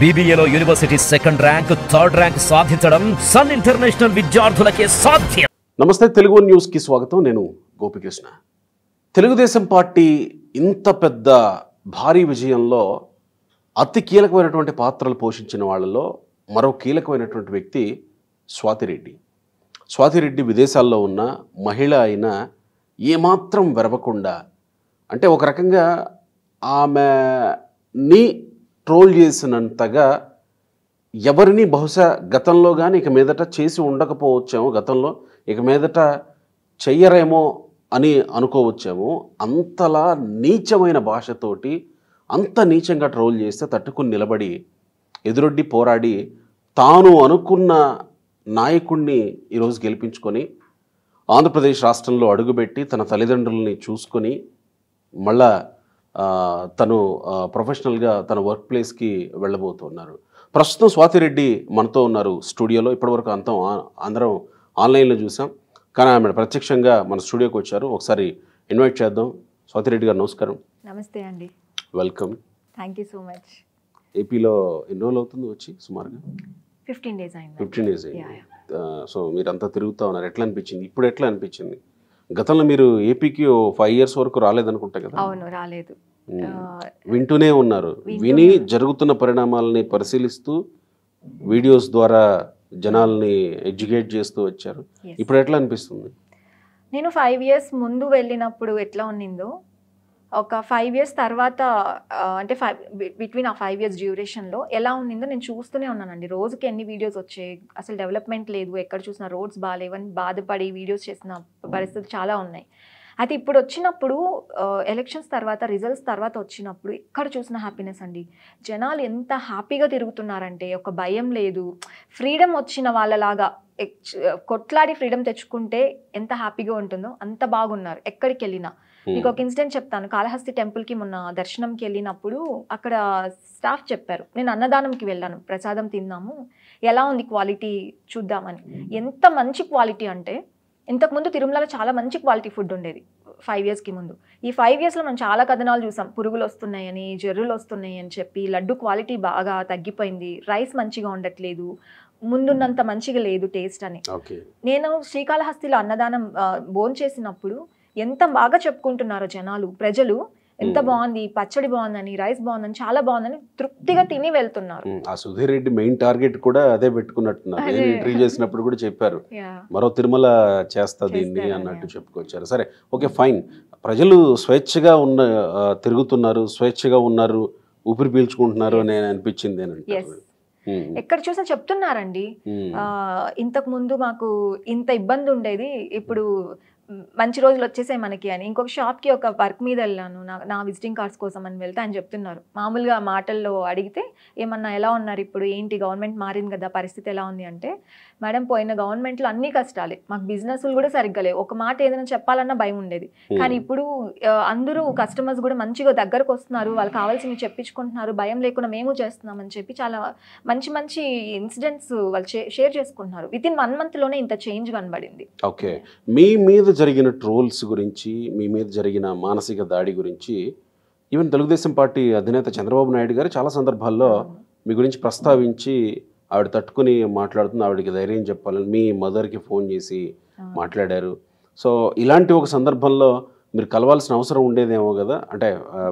బీబీఏలో university second rank third rank సాధించడం Sun International విద్యార్థులకే సాధ్యం నమస్తే తెలుగు న్యూస్కి స్వాగతం నేను గోపికృష్ణ తెలుగుదేశం పార్టీ ఇంత పెద్ద భారీ విజయంలో అతి కీలకమైనటువంటి పాత్రలు పోషించిన వాళ్ళలో మరో కీలకమైనటువంటి వ్యక్తి స్వాతిరెడ్డి స్వాతిరెడ్డి విదేశాల్లో ఉన్న మహిళ అయిన ఏమాత్రం వెరవకుండా అంటే ఒక రకంగా ఆమెని ట్రోల్ చేసినంతగా ఎవరిని బహుశా గతంలో కానీ ఇక మీదట చేసి ఉండకపోవచ్చేమో గతంలో ఇక మీదట చెయ్యరేమో అని అనుకోవచ్చేమో అంతలా నీచమైన భాషతోటి అంత నీచంగా ట్రోల్ చేస్తే తట్టుకుని నిలబడి ఎదురొడ్డి పోరాడి తాను అనుకున్న నాయకుణ్ణి ఈరోజు గెలిపించుకొని ఆంధ్రప్రదేశ్ రాష్ట్రంలో అడుగుపెట్టి తన తల్లిదండ్రుల్ని చూసుకొని మళ్ళా తను ప్రొఫెషనల్గా తన వర్క్ ప్లేస్కి వెళ్ళబోతున్నారు ప్రస్తుతం స్వాతిరెడ్డి మనతో ఉన్నారు స్టూడియోలో ఇప్పటివరకు అంతం అందరం ఆన్లైన్లో చూసాం కానీ ఆమె ప్రత్యక్షంగా మన స్టూడియోకి వచ్చారు ఒకసారి ఇన్వైట్ చేద్దాం స్వాతిరెడ్డి గారు నమస్కారం నమస్తే అండి welcome thank you so much ఏపీలో ఎన్ని రోజులు అవుతుంది వచ్చి సుమారుగా ఫిఫ్టీన్ డేస్ అయింది ఫిఫ్టీన్ డేస్ అయింది సో మీరంతా తిరుగుతూ ఉన్నారు ఎట్లా అనిపించింది ఇప్పుడు ఎట్లా అనిపించింది గతంలో మీరు ఏపీకి ఫైవ్ ఇయర్స్ వరకు రాలేదనుకుంటా కదా అవును రాలేదు వింటూనే ఉన్నారు విని జరుగుతున్న పరిణామాలని పరిశీలిస్తూ వీడియోస్ ద్వారా జనాల్ని ఎడ్యుకేట్ చేస్తూ వచ్చారు ఇప్పుడు ఎట్లా అనిపిస్తుంది నేను ఫైవ్ ఇయర్స్ ముందు వెళ్ళినప్పుడు ఎట్లా ఉన్నిందో ఒక ఫైవ్ ఇయర్స్ తర్వాత అంటే ఫైవ్ బిట్వీన్ ఆ ఫైవ్ ఇయర్స్ డ్యూరేషన్లో ఎలా ఉండిందో నేను చూస్తూనే ఉన్నానండి రోజుకి ఎన్ని వీడియోస్ వచ్చాయి అసలు డెవలప్మెంట్ లేదు ఎక్కడ చూసినా రోడ్స్ బాగాలేవని బాధపడి వీడియోస్ చేసిన పరిస్థితులు చాలా ఉన్నాయి అయితే ఇప్పుడు వచ్చినప్పుడు ఎలక్షన్స్ తర్వాత రిజల్ట్స్ తర్వాత వచ్చినప్పుడు ఎక్కడ చూసిన హ్యాపీనెస్ అండి జనాలు ఎంత హ్యాపీగా తిరుగుతున్నారంటే ఒక భయం లేదు ఫ్రీడమ్ వచ్చిన వాళ్ళలాగా కొట్లాడి ఫ్రీడమ్ తెచ్చుకుంటే ఎంత హ్యాపీగా ఉంటుందో అంత బాగున్నారు ఎక్కడికి వెళ్ళినా మీకు hmm. ఒక ఇన్సిడెంట్ చెప్తాను కాళహస్తి టెంపుల్ కి మొన్న దర్శనంకి వెళ్ళినప్పుడు అక్కడ స్టాఫ్ చెప్పారు నేను అన్నదానంకి వెళ్ళాను ప్రసాదం తిన్నాము ఎలా ఉంది క్వాలిటీ చూద్దామని hmm. ఎంత మంచి క్వాలిటీ అంటే ఇంతకుముందు తిరుమలలో చాలా మంచి క్వాలిటీ ఫుడ్ ఉండేది ఫైవ్ ఇయర్స్కి ముందు ఈ ఫైవ్ ఇయర్స్లో మనం చాలా కథనాలు చూసాం పురుగులు వస్తున్నాయని జర్రులు వస్తున్నాయని చెప్పి లడ్డు క్వాలిటీ బాగా తగ్గిపోయింది రైస్ మంచిగా ఉండట్లేదు ముందున్నంత hmm. మంచిగా లేదు టేస్ట్ అని నేను శ్రీకాళహస్తిలో అన్నదానం భోంచేసినప్పుడు చేసినప్పుడు ఎంత బాగా చెప్పుకుంటున్నారో జనాలు ప్రజలు ఎంత బాగుంది పచ్చడి బాగుందని రైస్ బాగుందని చాలా బాగుందని తృప్తిగా తిని వెళ్తున్నారు ఆ సుధీర్ రెడ్డి మెయిన్ టార్గెట్ కూడా అదే పెట్టుకున్నట్టున్నారు ఇంటర్వ్యూ చేసినప్పుడు కూడా చెప్పారు మరో తిరుమల చేస్తా దీన్ని అన్నట్టు చెప్పుకొచ్చారు సరే ఓకే ఫైన్ ప్రజలు స్వేచ్ఛగా ఉన్న తిరుగుతున్నారు స్వేచ్ఛగా ఉన్నారు ఊపిరి పీల్చుకుంటున్నారు అని అనిపించింది అని ఎక్కడ చూసా చెప్తున్నారండి ఇంతకు ముందు మాకు ఇంత ఇబ్బంది ఉండేది ఇప్పుడు మంచి రోజులు వచ్చేసాయి మనకి అని ఇంకొక షాప్కి ఒక వర్క్ మీద వెళ్ళాను నా నా విజిటింగ్ కార్డ్స్ కోసం అని వెళ్తే అని చెప్తున్నారు మామూలుగా మాటల్లో అడిగితే ఏమన్నా ఎలా ఉన్నారు ఇప్పుడు ఏంటి గవర్నమెంట్ మారింది కదా పరిస్థితి ఎలా ఉంది అంటే మేడం పోయిన గవర్నమెంట్లో అన్ని కష్టాలే మాకు బిజినెస్లు కూడా సరిగ్గా లేవు ఒక మాట ఏదైనా చెప్పాలన్నా భయం ఉండేది hmm. కానీ ఇప్పుడు అందరూ కస్టమర్స్ కూడా మంచిగా దగ్గరకు వస్తున్నారు వాళ్ళు కావాల్సినవి చెప్పించుకుంటున్నారు భయం లేకుండా మేము చేస్తున్నామని చెప్పి చాలా మంచి మంచి ఇన్సిడెంట్స్ వాళ్ళు షేర్ చేసుకుంటున్నారు విత్ ఇన్ వన్ మంత్లోనే ఇంత చేంజ్ కనబడింది ఓకే మీ మీద జరిగిన ట్రోల్స్ గురించి మీ మీద జరిగిన మానసిక దాడి గురించి ఈవెన్ తెలుగుదేశం పార్టీ అధినేత చంద్రబాబు నాయుడు గారు చాలా సందర్భాల్లో hmm. మీ గురించి ప్రస్తావించి ఆవిడ తట్టుకుని మాట్లాడుతుంది ఆవిడకి ధైర్యం చెప్పాలని మీ మదర్కి ఫోన్ చేసి మాట్లాడారు సో ఇలాంటి ఒక సందర్భంలో మీరు కలవాల్సిన అవసరం ఉండేదేమో కదా అంటే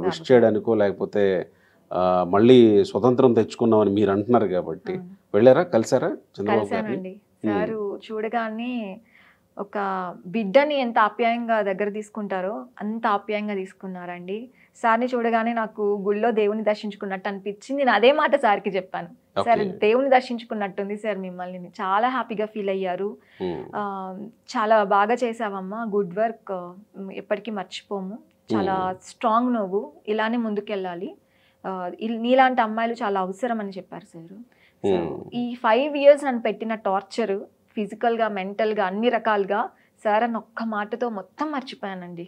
విష్ చేయడానికో లేకపోతే మళ్ళీ స్వతంత్రం తెచ్చుకున్నామని మీరు అంటున్నారు కాబట్టి వెళ్ళారా కలిసారా చంద్రబాబు సారు చూడగానే ఒక బిడ్డని ఎంత ఆప్యాయంగా దగ్గర తీసుకుంటారో అంత ఆప్యాయంగా తీసుకున్నారండి సార్ని చూడగానే నాకు గుళ్ళో దేవుని దర్శించుకున్నట్టు అనిపించింది నేను అదే మాట సార్కి చెప్పాను సార్ దేవుని దర్శించుకున్నట్టుంది సార్ మిమ్మల్ని చాలా హ్యాపీగా ఫీల్ అయ్యారు చాలా బాగా చేసావమ్మా గుడ్ వర్క్ ఎప్పటికీ మర్చిపోము చాలా స్ట్రాంగ్ నువ్వు ఇలానే ముందుకెళ్ళాలి నీలాంటి అమ్మాయిలు చాలా అవసరం అని చెప్పారు సార్ ఈ ఫైవ్ ఇయర్స్ నన్ను పెట్టిన టార్చర్ ఫిజికల్గా మెంటల్గా అన్ని రకాలుగా సార్ అని ఒక్క మాటతో మొత్తం మర్చిపోయానండి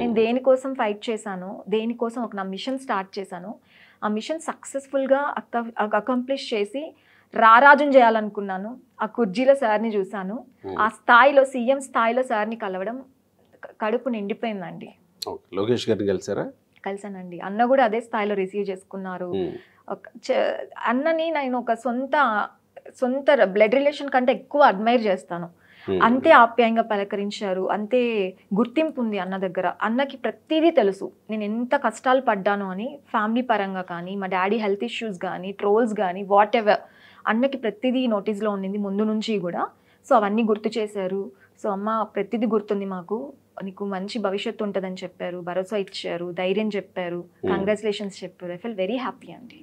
నేను దేనికోసం ఫైట్ చేశాను దేనికోసం ఒక నా మిషన్ స్టార్ట్ చేశాను ఆ మిషన్ సక్సెస్ఫుల్గా అక్క అకంప్లిష్ చేసి రారాజును చేయాలనుకున్నాను ఆ కుర్జీలో సార్ని చూశాను ఆ స్థాయిలో సీఎం స్థాయిలో సార్ని కలవడం కడుపు నిండిపోయిందండి లోకేష్ గారిని కలిసారా కలిసానండి అన్న కూడా అదే స్థాయిలో రిసీవ్ చేసుకున్నారు అన్నని నేను ఒక సొంత సొంత బ్లడ్ రిలేషన్ కంటే ఎక్కువ అడ్మైర్ చేస్తాను Hmm. అంతే ఆప్యాయంగా పలకరించారు అంతే గుర్తింపు ఉంది అన్న దగ్గర అన్నకి ప్రతిదీ తెలుసు నేను ఎంత కష్టాలు పడ్డాను అని ఫ్యామిలీ పరంగా కానీ మా డాడీ హెల్త్ ఇష్యూస్ కానీ ట్రోల్స్ కానీ వాట్ ఎవర్ అన్నకి ప్రతిదీ నోటీస్లో ఉండింది ముందు నుంచి కూడా సో అవన్నీ గుర్తు చేశారు సో అమ్మ ప్రతిదీ గుర్తుంది మాకు నీకు మంచి భవిష్యత్తు ఉంటుందని చెప్పారు భరోసా ఇచ్చారు ధైర్యం చెప్పారు కంగ్రాచులేషన్స్ hmm. చెప్పారు ఐ ఫీల్ వెరీ హ్యాపీ అండి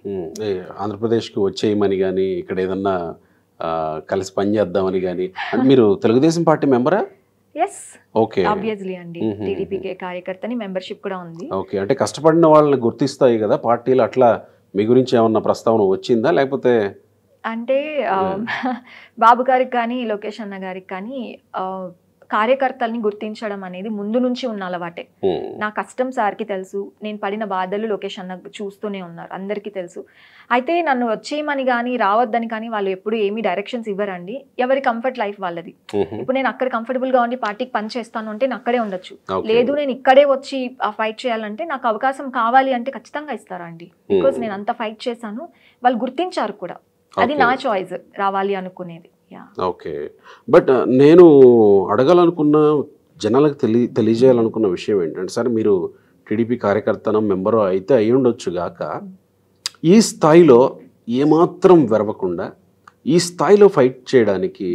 ఆంధ్రప్రదేశ్కి వచ్చేయమని కానీ ఇక్కడ ఏదన్నా కలిసి పనిచేద్దామని కానీ అంటే మీరు తెలుగుదేశం పార్టీ మెంబరా ఎస్ ఓకే అండి టీడీపీకే mm-hmm, mm-hmm. మెంబర్షిప్ కూడా ఉంది ఓకే అంటే కష్టపడిన వాళ్ళని గుర్తిస్తాయి కదా పార్టీలు అట్లా మీ గురించి ఏమన్నా ప్రస్తావన వచ్చిందా లేకపోతే అంటే బాబు గారికి కానీ లోకేష్ అన్న గారికి కానీ కార్యకర్తల్ని గుర్తించడం అనేది ముందు నుంచి ఉన్న అలవాటే నా కష్టం సార్కి తెలుసు నేను పడిన బాధలు లోకేష్ అన్న చూస్తూనే ఉన్నారు అందరికీ తెలుసు అయితే నన్ను వచ్చేయమని కానీ రావద్దని కానీ వాళ్ళు ఎప్పుడు ఏమి డైరెక్షన్స్ ఇవ్వరండి ఎవరి కంఫర్ట్ లైఫ్ వాళ్ళది ఇప్పుడు నేను అక్కడ కంఫర్టబుల్గా ఉండి పార్టీకి పని చేస్తాను అంటే నేను అక్కడే ఉండొచ్చు లేదు నేను ఇక్కడే వచ్చి ఫైట్ చేయాలంటే నాకు అవకాశం కావాలి అంటే ఖచ్చితంగా ఇస్తారా అండి బికాస్ నేను అంత ఫైట్ చేశాను వాళ్ళు గుర్తించారు కూడా అది నా చాయిస్ రావాలి అనుకునేది ఓకే బట్ uh, నేను అడగాలనుకున్న జనాలకు తెలియ తెలియజేయాలనుకున్న విషయం ఏంటంటే సార్ మీరు టీడీపీ కార్యకర్తనం మెంబరు అయితే అయి ఉండొచ్చుగాక ఈ స్థాయిలో ఏమాత్రం వెరవకుండా ఈ స్థాయిలో ఫైట్ చేయడానికి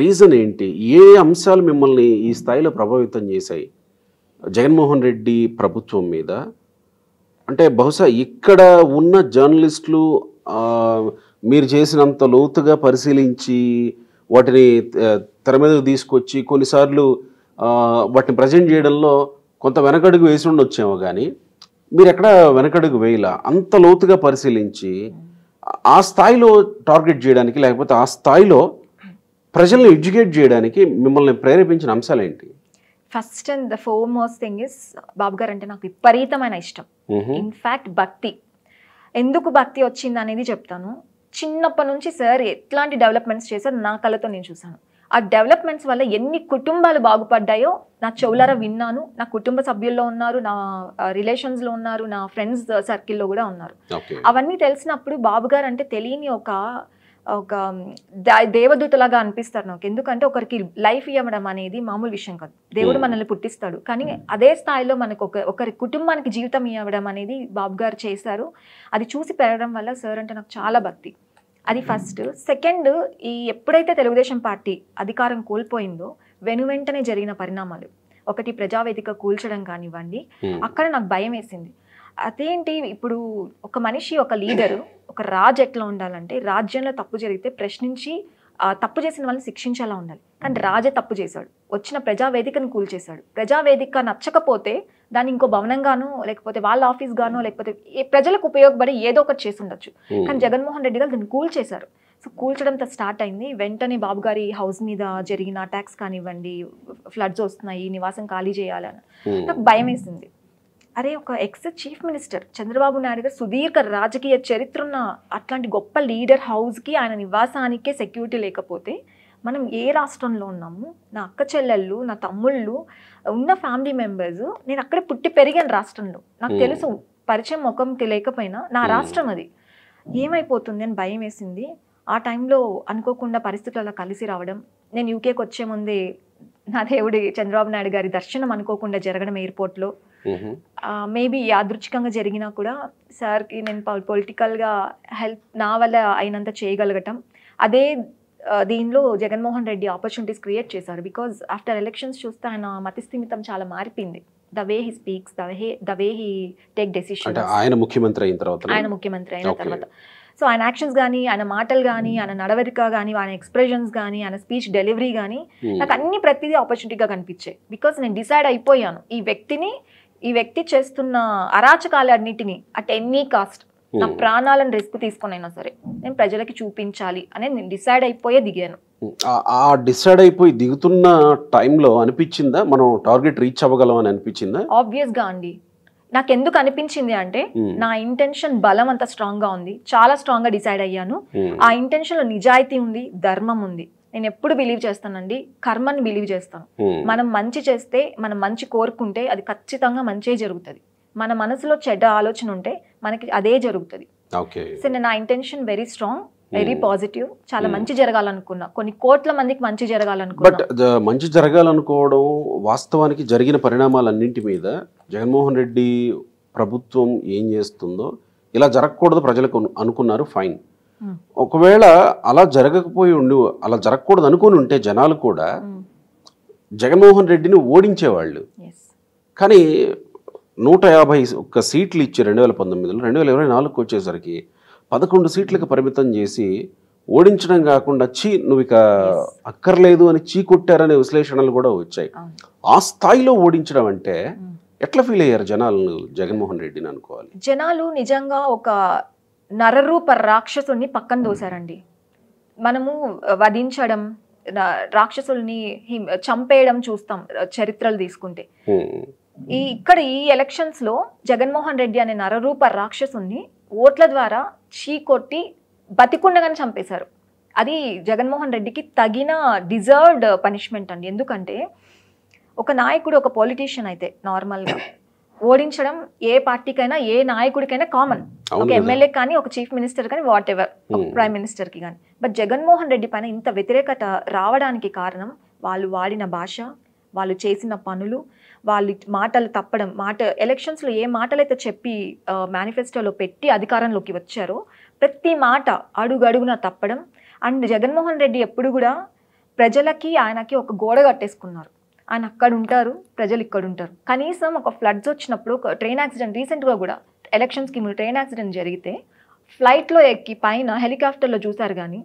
రీజన్ ఏంటి ఏ అంశాలు మిమ్మల్ని ఈ స్థాయిలో ప్రభావితం చేశాయి జగన్మోహన్ రెడ్డి ప్రభుత్వం మీద అంటే బహుశా ఇక్కడ ఉన్న జర్నలిస్టులు మీరు చేసినంత లోతుగా పరిశీలించి వాటిని తెర మీదకు తీసుకొచ్చి కొన్నిసార్లు వాటిని ప్రజెంట్ చేయడంలో కొంత వెనకడుగు వేసి ఉండి వచ్చామో కానీ మీరు ఎక్కడ వెనకడుగు వేయలా అంత లోతుగా పరిశీలించి ఆ స్థాయిలో టార్గెట్ చేయడానికి లేకపోతే ఆ స్థాయిలో ప్రజల్ని ఎడ్యుకేట్ చేయడానికి మిమ్మల్ని ప్రేరేపించిన అంశాలు ఏంటి first and the foremost thing is Babu garu అంటే నాకు విపరీతమైన ఇష్టం ఇన్ఫ్యాక్ట్ భక్తి ఎందుకు భక్తి వచ్చింది అనేది చెప్తాను చిన్నప్పటి నుంచి సార్ ఎట్లాంటి డెవలప్మెంట్స్ చేశారు నా కళ్ళతో నేను చూశాను ఆ డెవలప్మెంట్స్ వల్ల ఎన్ని కుటుంబాలు బాగుపడ్డాయో నా చెవులార విన్నాను నా కుటుంబ సభ్యుల్లో ఉన్నారు నా రిలేషన్స్లో ఉన్నారు నా ఫ్రెండ్స్ సర్కిల్లో కూడా ఉన్నారు అవన్నీ తెలిసినప్పుడు బాబు గారు అంటే తెలియని ఒక ఒక దేవదూతలాగా అనిపిస్తారు నాకు ఎందుకంటే ఒకరికి లైఫ్ ఇవ్వడం అనేది మామూలు విషయం కాదు దేవుడు మనల్ని పుట్టిస్తాడు కానీ అదే స్థాయిలో మనకు ఒక ఒకరి కుటుంబానికి జీవితం ఇవ్వడం అనేది బాబు గారు చేశారు అది చూసి పెరగడం వల్ల సార్ అంటే నాకు చాలా భక్తి అది ఫస్ట్ సెకండ్ ఈ ఎప్పుడైతే తెలుగుదేశం పార్టీ అధికారం కోల్పోయిందో వెను వెంటనే జరిగిన పరిణామాలు ఒకటి ప్రజావేదిక కూల్చడం కానివ్వండి అక్కడ నాకు భయం వేసింది అదేంటి ఇప్పుడు ఒక మనిషి ఒక లీడరు ఒక రాజు ఎట్లా ఉండాలంటే రాజ్యంలో తప్పు జరిగితే ప్రశ్నించి తప్పు చేసిన వాళ్ళని శిక్షించేలా ఉండాలి కానీ రాజే తప్పు చేశాడు వచ్చిన ప్రజావేదికను కూల్చేశాడు ప్రజావేదిక నచ్చకపోతే దాన్ని ఇంకో భవనంగానో లేకపోతే వాళ్ళ ఆఫీస్ గానో లేకపోతే ప్రజలకు ఉపయోగపడి ఏదో ఒకటి చేసి ఉండొచ్చు కానీ జగన్మోహన్ రెడ్డి గారు కూల్ కూల్చేశారు సో కూల్చడంతో స్టార్ట్ అయింది వెంటనే బాబు గారి హౌస్ మీద జరిగిన అటాక్స్ కానివ్వండి ఫ్లడ్స్ వస్తున్నాయి నివాసం ఖాళీ చేయాలని నాకు భయం వేసింది అరే ఒక ex chief minister Chandrababu Naidu garu సుదీర్ఘ రాజకీయ చరిత్ర ఉన్న అట్లాంటి గొప్ప లీడర్ హౌస్కి ఆయన నివాసానికే సెక్యూరిటీ లేకపోతే మనం ఏ రాష్ట్రంలో ఉన్నాము నా అక్క చెల్లెళ్ళు నా తమ్ముళ్ళు ఉన్న ఫ్యామిలీ మెంబర్స్ నేను అక్కడే పుట్టి పెరిగాను రాష్ట్రంలో నాకు తెలుసు పరిచయం ముఖం లేకపోయినా నా రాష్ట్రం అది ఏమైపోతుంది అని భయం వేసింది ఆ టైంలో అనుకోకుండా పరిస్థితులు అలా కలిసి రావడం నేను యూకేకి వచ్చే ముందే నా దేవుడి చంద్రబాబు నాయుడు గారి దర్శనం అనుకోకుండా జరగడం ఎయిర్పోర్ట్లో మేబీ mm-hmm. యాదృచ్ఛికంగా జరిగినా కూడా సార్కి నేను పొలిటికల్గా హెల్ప్ నా వల్ల అయినంత చేయగలగటం అదే దీనిలో జగన్మోహన్ రెడ్డి ఆపర్చునిటీస్ క్రియేట్ చేశారు బికాజ్ ఆఫ్టర్ ఎలక్షన్స్ చూస్తే ఆయన మతిస్థిమితం చాలా మారిపోయింది the way he speaks the way the way he take decision ఆయన ముఖ్యమంత్రి అయిన తర్వాత ఆయన ముఖ్యమంత్రి అయిన తర్వాత సో ఆయన యాక్షన్స్ కానీ ఆయన మాటలు కానీ mm. ఆయన నడవరిక కానీ ఆయన ఎక్స్ప్రెషన్స్ కానీ ఆయన స్పీచ్ డెలివరీ కానీ నాకు అన్ని ప్రతిదీ ఆపర్చునిటీగా కనిపించాయి బికాస్ నేను డిసైడ్ అయిపోయాను ఈ వ్యక్తిని ఈ వ్యక్తి చేస్తున్న అరాచకాలన్నిటిని అట్ ఎనీ కాస్ట్ నా ప్రాణాలను రిస్క్ తీసుకునైనా సరే నేను ప్రజలకి చూపించాలి అని నేను డిసైడ్ అయిపోయే దిగాను ఆ డిసైడ్ అయిపోయి దిగుతున్న టైంలో అనిపించిందా మనం టార్గెట్ రీచ్ అవ్వగలం అని అనిపించిందా ఆబ్వియస్ గా అండి నాకు ఎందుకు అనిపించింది అంటే నా ఇంటెన్షన్ బలం అంత స్ట్రాంగ్ గా ఉంది చాలా స్ట్రాంగ్ గా డిసైడ్ అయ్యాను ఆ ఇంటెన్షన్ లో నిజాయితీ ఉంది ధర్మం ఉంది నేను ఎప్పుడు బిలీవ్ చేస్తానండి కర్మని బిలీవ్ చేస్తాను hmm. మనం మంచి చేస్తే మనం మంచి కోరుకుంటే అది ఖచ్చితంగా మంచే జరుగుతుంది మన మనసులో చెడ్డ ఆలోచన ఉంటే మనకి అదే జరుగుతుంది సో నేను నా intention very strong very positive చాలా hmm. మంచి జరగాలనుకున్నా కొన్ని కోట్ల మందికి మంచి జరగాలనుకున్నా బట్ uh, మంచి జరగాలనుకోవడం వాస్తవానికి జరిగిన పరిణామాలన్నింటి మీద జగన్మోహన్ రెడ్డి ప్రభుత్వం ఏం చేస్తుందో ఇలా జరగకూడదు ప్రజలకు అనుకున్నారు ఫైన్ ఒకవేళ అలా జరగకపోయి ఉండి అలా జరగకూడదు అనుకుని ఉంటే జనాలు కూడా జగన్మోహన్ రెడ్డిని ఓడించేవాళ్ళు కానీ నూట యాభై ఒక్క సీట్లు ఇచ్చి రెండు వేల పంతొమ్మిదిలో రెండు వేల ఇరవై నాలుగుకి వచ్చేసరికి పదకొండు సీట్లకు పరిమితం చేసి ఓడించడం కాకుండా చీ నువ్వు ఇక అక్కర్లేదు అని చీ కొట్టారనే విశ్లేషణలు కూడా వచ్చాయి ఆ స్థాయిలో ఓడించడం అంటే ఎట్లా ఫీల్ అయ్యారు జనాలను జగన్మోహన్ రెడ్డిని అనుకోవాలి జనాలు నిజంగా ఒక నరరూప రాక్షసుల్ని పక్కన దోశారండి మనము వధించడం రాక్షసుల్ని చంపేయడం చూస్తాం చరిత్రలు తీసుకుంటే ఈ ఇక్కడ ఈ ఎలక్షన్స్ లో జగన్మోహన్ రెడ్డి అనే నరరూప రాక్షసుని ఓట్ల ద్వారా చీ కొట్టి బతికుండగానే చంపేశారు అది జగన్మోహన్ రెడ్డికి తగిన డిజర్వ్డ్ పనిష్మెంట్ అండి ఎందుకంటే ఒక నాయకుడు ఒక పాలిటీషియన్ అయితే నార్మల్గా ఓడించడం ఏ పార్టీకైనా ఏ నాయకుడికైనా కామన్ ఒక ఎమ్మెల్యే కానీ ఒక చీఫ్ మినిస్టర్ కానీ వాట్ ఎవర్ ప్రైమ్ మినిస్టర్ కి కానీ బట్ జగన్మోహన్ రెడ్డి పైన ఇంత వ్యతిరేకత రావడానికి కారణం వాళ్ళు వాడిన భాష వాళ్ళు చేసిన పనులు వాళ్ళు మాటలు తప్పడం మాట ఎలక్షన్స్లో ఏ మాటలైతే చెప్పి మేనిఫెస్టోలో పెట్టి అధికారంలోకి వచ్చారో ప్రతి మాట అడుగడుగున తప్పడం అండ్ జగన్మోహన్ రెడ్డి ఎప్పుడు కూడా ప్రజలకి ఆయనకి ఒక గోడ కట్టేసుకున్నారు అండ్ అక్కడ ఉంటారు ప్రజలు ఇక్కడ ఉంటారు కనీసం ఒక ఫ్లడ్స్ వచ్చినప్పుడు ఒక ట్రైన్ యాక్సిడెంట్ రీసెంట్గా కూడా ఎలక్షన్స్కి ముందు ట్రైన్ యాక్సిడెంట్ జరిగితే ఫ్లైట్లో ఎక్కి పైన హెలికాప్టర్లో చూశారు కానీ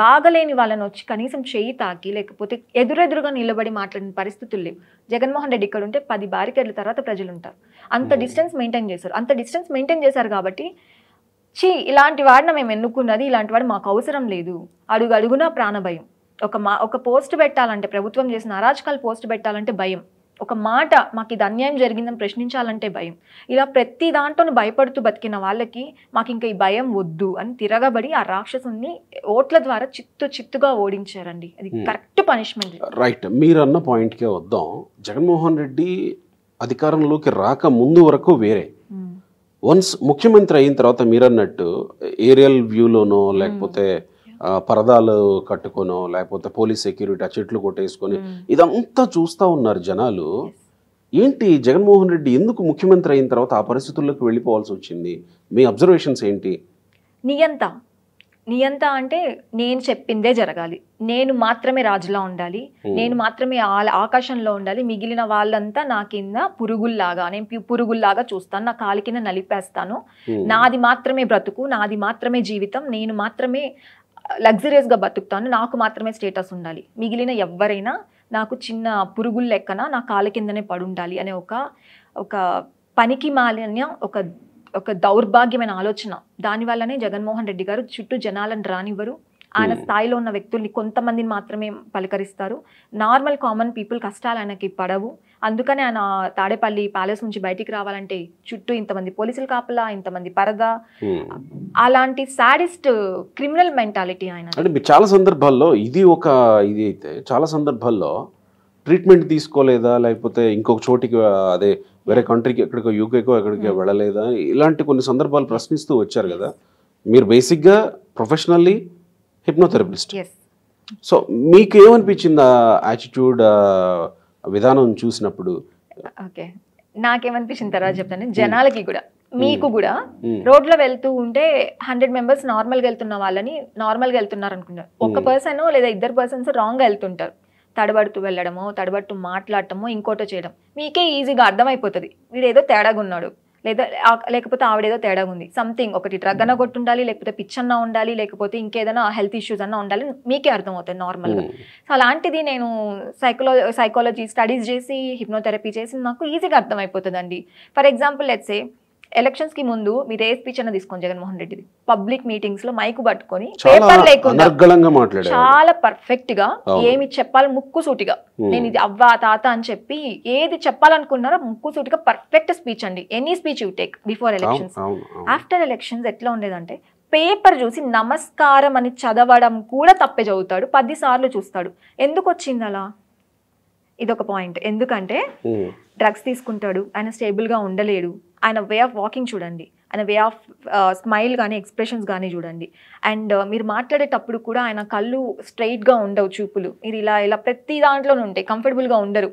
బాగలేని వాళ్ళని వచ్చి కనీసం చేయి తాకి లేకపోతే ఎదురెదురుగా నిలబడి మాట్లాడిన పరిస్థితులు లేవు జగన్మోహన్ రెడ్డి ఇక్కడ ఉంటే పది బారికేడ్ల తర్వాత ప్రజలు ఉంటారు అంత hmm. డిస్టెన్స్ మెయింటైన్ చేశారు అంత డిస్టెన్స్ మెయింటైన్ చేశారు కాబట్టి చీ ఇలాంటి వాడిన మేము ఎన్నుకున్నది ఇలాంటి వాడు మాకు అవసరం లేదు అడుగు అడుగున ప్రాణభయం ఒక మా ఒక పోస్ట్ పెట్టాలంటే ప్రభుత్వం చేసిన అరాచకాలు పోస్ట్ పెట్టాలంటే భయం ఒక మాట మాకు ఇది అన్యాయం జరిగిందని ప్రశ్నించాలంటే భయం ఇలా ప్రతి దాంట్లోనూ భయపడుతూ బతికిన వాళ్ళకి మాకు ఇంకా ఈ భయం వద్దు అని తిరగబడి ఆ రాక్షసుని ఓట్ల ద్వారా చిత్తు చిత్తుగా ఓడించారండి అది hmm. కరెక్ట్ పనిష్మెంట్ రైట్ మీరు అన్న పాయింట్కే వద్దాం జగన్మోహన్ రెడ్డి అధికారంలోకి రాక ముందు వరకు వేరే వన్స్ hmm. ముఖ్యమంత్రి అయిన తర్వాత మీరన్నట్టు ఏరియల్ వ్యూలోనో లేకపోతే పరదాలు కట్టుకోనో లేకపోతే పోలీస్ సెక్యూరిటీ ఆ చెట్లు కొట్టేసుకొని ఇదంతా చూస్తూ ఉన్నారు జనాలు ఏంటి జగన్మోహన్ రెడ్డి ఎందుకు ముఖ్యమంత్రి అయిన తర్వాత ఆ పరిస్థితుల్లోకి వెళ్ళిపోవాల్సి వచ్చింది మీ అబ్జర్వేషన్స్ ఏంటి నియంత నియంత అంటే నేను చెప్పిందే జరగాలి నేను మాత్రమే రాజులా ఉండాలి నేను మాత్రమే ఆకాశంలో ఉండాలి మిగిలిన వాళ్ళంతా నా కింద పురుగుల్లాగా నేను పురుగుల్లాగా చూస్తాను నా కాలి కింద నలిపేస్తాను నాది మాత్రమే బ్రతుకు నాది మాత్రమే జీవితం నేను మాత్రమే లగ్జరియస్గా బతుకుతాను నాకు మాత్రమే స్టేటస్ ఉండాలి మిగిలిన ఎవరైనా నాకు చిన్న పురుగులు లెక్కన నా కాళ్ళ కిందనే పడుండాలి అనే ఒక ఒక పనికి మాలిన్య ఒక ఒక దౌర్భాగ్యమైన ఆలోచన దానివల్లనే జగన్మోహన్ రెడ్డి గారు చుట్టూ జనాలను రానివ్వరు ఆయన hmm. స్థాయిలో ఉన్న వ్యక్తుల్ని కొంతమందిని మాత్రమే పలకరిస్తారు నార్మల్ కామన్ పీపుల్ కష్టాలు ఆయనకి పడవు అందుకనే ఆయన తాడేపల్లి ప్యాలెస్ నుంచి బయటికి రావాలంటే చుట్టూ ఇంతమంది పోలీసులు కాపలా ఇంతమంది పరదా అలాంటి సాడిస్ట్ క్రిమినల్ మెంటాలిటీ ఆయన అంటే చాలా సందర్భాల్లో ఇది ఒక ఇది అయితే చాలా సందర్భాల్లో ట్రీట్మెంట్ తీసుకోలేదా లేకపోతే ఇంకొక చోటికి అదే వేరే కంట్రీకి ఎక్కడికో యూకేకో ఎక్కడికో వెళ్ళలేదా ఇలాంటి కొన్ని సందర్భాలు ప్రశ్నిస్తూ వచ్చారు కదా మీరు బేసిక్గా ప్రొఫెషనల్లీ హిప్నోథెరపిస్ట్ సో ఏమనిపించింది ఆ యాటిట్యూడ్ విధానం చూసినప్పుడు ఓకే నాకేమనిపించిన తర్వాత చెప్తాను జనాలకి కూడా మీకు కూడా రోడ్లో వెళ్తూ ఉంటే హండ్రెడ్ మెంబర్స్ నార్మల్గా వెళ్తున్న వాళ్ళని నార్మల్గా వెళ్తున్నారు అనుకుంటారు ఒక పర్సన్ లేదా ఇద్దరు పర్సన్స్ రాంగ్గా వెళ్తుంటారు తడబడుతూ వెళ్ళడమో తడబడుతూ మాట్లాడటమో ఇంకోటో చేయడం మీకే ఈజీగా అర్థమైపోతుంది వీడు ఏదో తేడాగా ఉన్నాడు లేదా లేకపోతే ఆవిడేదో తేడా ఉంది సంథింగ్ ఒకటి డ్రగ్ అన్న hmm. కొట్టి ఉండాలి లేకపోతే పిచ్ అన్నా ఉండాలి లేకపోతే ఇంకేదైనా హెల్త్ ఇష్యూస్ అన్న ఉండాలి మీకే అర్థమవుతుంది నార్మల్గా hmm. సో అలాంటిది నేను సైకలో సైకాలజీ స్టడీస్ చేసి హిప్నోథెరపీ చేసి నాకు ఈజీగా అర్థమైపోతుందండి ఫర్ ఎగ్జాంపుల్ లెట్సే ఎలక్షన్స్ కి ముందు మీరు ఏ స్పీచ్ అన్న తీసుకోండి జగన్మోహన్ రెడ్డిది పబ్లిక్ మీటింగ్స్ లో మైకు పట్టుకొని పేపర్ లేకుండా చాలా పర్ఫెక్ట్ గా ఏమి చెప్పాలి ముక్కు సూటిగా నేను ఇది అవ్వా తాత అని చెప్పి ఏది చెప్పాలనుకున్నారో ముక్కు సూటిగా పర్ఫెక్ట్ స్పీచ్ అండి any speech you take before elections after elections ఎట్లా ఉండేదంటే పేపర్ చూసి నమస్కారం అని చదవడం కూడా తప్పే చదువుతాడు పది సార్లు చూస్తాడు ఎందుకు వచ్చింది అలా ఇదొక పాయింట్ ఎందుకంటే డ్రగ్స్ తీసుకుంటాడు ఆయన స్టేబుల్గా ఉండలేడు ఆయన వే ఆఫ్ వాకింగ్ చూడండి ఆయన వే ఆఫ్ స్మైల్ కానీ ఎక్స్ప్రెషన్స్ కానీ చూడండి అండ్ uh, మీరు మాట్లాడేటప్పుడు కూడా ఆయన కళ్ళు స్ట్రైట్గా ఉండవు చూపులు మీరు ఇలా ఇలా ప్రతి దాంట్లోనే ఉంటాయి కంఫర్టబుల్గా ఉండరు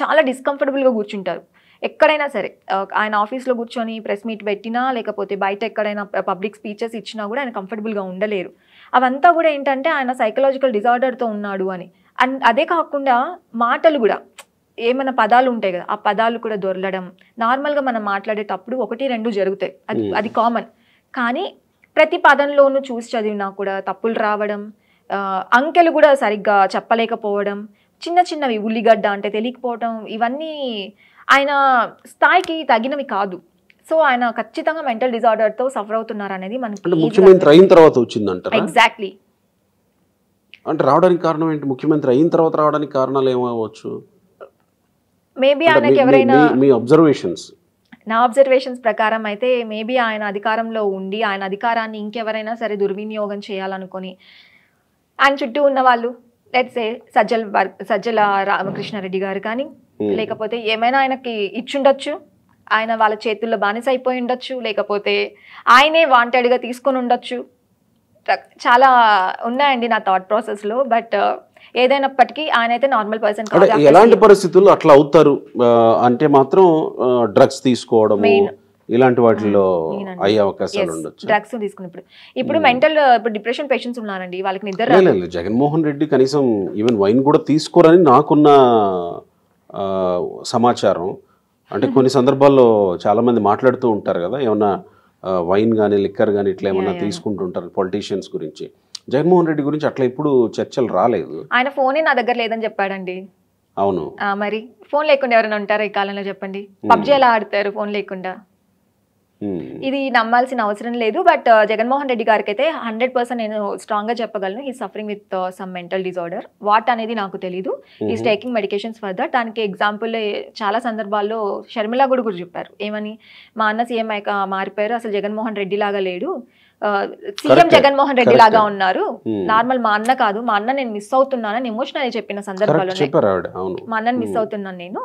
చాలా డిస్కంఫర్టబుల్గా కూర్చుంటారు ఎక్కడైనా సరే uh, ఆయన ఆఫీస్లో కూర్చొని ప్రెస్ మీట్ పెట్టినా లేకపోతే బయట ఎక్కడైనా పబ్లిక్ స్పీచెస్ ఇచ్చినా కూడా ఆయన కంఫర్టబుల్గా ఉండలేరు అవంతా కూడా ఏంటంటే ఆయన సైకలాజికల్ డిజార్డర్తో ఉన్నాడు అని అండ్ అదే కాకుండా మాటలు కూడా ఏమైనా పదాలు ఉంటాయి కదా ఆ పదాలు కూడా దొరలడం నార్మల్గా మనం మాట్లాడేటప్పుడు ఒకటి రెండు జరుగుతాయి అది అది కామన్ కానీ ప్రతి పదంలోనూ చూసి చదివినా కూడా తప్పులు రావడం అంకెలు కూడా సరిగ్గా చెప్పలేకపోవడం చిన్న చిన్నవి ఉల్లిగడ్డ అంటే తెలియకపోవడం ఇవన్నీ ఆయన స్థాయికి తగినవి కాదు సో ఆయన ఖచ్చితంగా మెంటల్ డిజార్డర్తో సఫర్ అవుతున్నారు అనేది మనకి ఎగ్జాక్ట్లీ అంటే రావడానికి కారణం ఏంటి ముఖ్యమంత్రి అయిన తర్వాత రావడానికి కారణాలు ఏమవచ్చు మేబీ ఆయనకి ఎవరైనా మీ అబ్జర్వేషన్స్ నా అబ్జర్వేషన్స్ ప్రకారం అయితే మేబీ ఆయన అధికారంలో ఉండి ఆయన అధికారాన్ని ఇంకెవరైనా సరే దుర్వినియోగం చేయాలనుకొని ఆయన చుట్టూ ఉన్న వాళ్ళు లెట్సే సజ్జల సజ్జల రామకృష్ణారెడ్డి గారు కానీ hmm. లేకపోతే ఏమైనా ఆయనకి ఇచ్చుండొచ్చు ఆయన వాళ్ళ చేతుల్లో బానిస అయిపోయి ఉండొచ్చు లేకపోతే ఆయనే వాంటెడ్గా తీసుకొని ఉండొచ్చు చాలా ఉన్నాయండి నా థాట్ ప్రాసెస్లో బట్ ఏదైనప్పటికీ ఆయన అయితే నార్మల్ పర్సన్ ఎలాంటి పరిస్థితుల్లో అట్లా అవుతారు అంటే మాత్రం డ్రగ్స్ తీసుకోవడం ఇలాంటి వాటిలో అయ్యే అవకాశాలు ఉండొచ్చు డ్రగ్స్ తీసుకున్నప్పుడు ఇప్పుడు మెంటల్ hmm. ఇప్పుడు డిప్రెషన్ పేషెంట్స్ ఉన్నారండి వాళ్ళకి నిద్ర జగన్మోహన్ రెడ్డి కనీసం ఈవెన్ వైన్ కూడా తీసుకోరని నాకున్న సమాచారం అంటే hmm. కొన్ని సందర్భాల్లో చాలా మంది మాట్లాడుతూ ఉంటారు కదా ఏమన్నా వైన్ కానీ లిక్కర్ కానీ ఇట్లా ఏమన్నా తీసుకుంటుంటారు పొలిటీషియన్స్ గురించి జగన్మోహన్ రెడ్డి గురించి అట్లా ఇప్పుడు చర్చలు రాలేదు ఆయన ఫోన్ నా దగ్గర లేదని చెప్పాడండి అవును మరి ఫోన్ లేకుండా ఎవరైనా ఉంటారా ఈ కాలంలో చెప్పండి పబ్జీ ఎలా ఆడతారు ఫోన్ లేకుండా ఇది నమ్మాల్సిన అవసరం లేదు బట్ జగన్మోహన్ రెడ్డి గారికి అయితే హండ్రెడ్ పర్సెంట్ నేను స్ట్రాంగ్ గా చెప్పగలను ఈ suffering with some mental disorder what అనేది నాకు తెలియదు is taking medications for that దానికి ఎగ్జాంపుల్ చాలా సందర్భాల్లో షర్మిలా కూడా కూడా చెప్పారు ఏమని మా అన్న సీఎం మారిపోయారు అసలు జగన్మోహన్ రెడ్డి లాగా లేడు సీఎం జగన్మోహన్ రెడ్డి లాగా ఉన్నారు hmm. నార్మల్ మా అన్న కాదు మా అన్న నేను మిస్ అవుతున్నాను అని ఎమోషనల్ చెప్పిన సందర్భాలు మా అన్నని మిస్ hmm. అవుతున్నాను నేను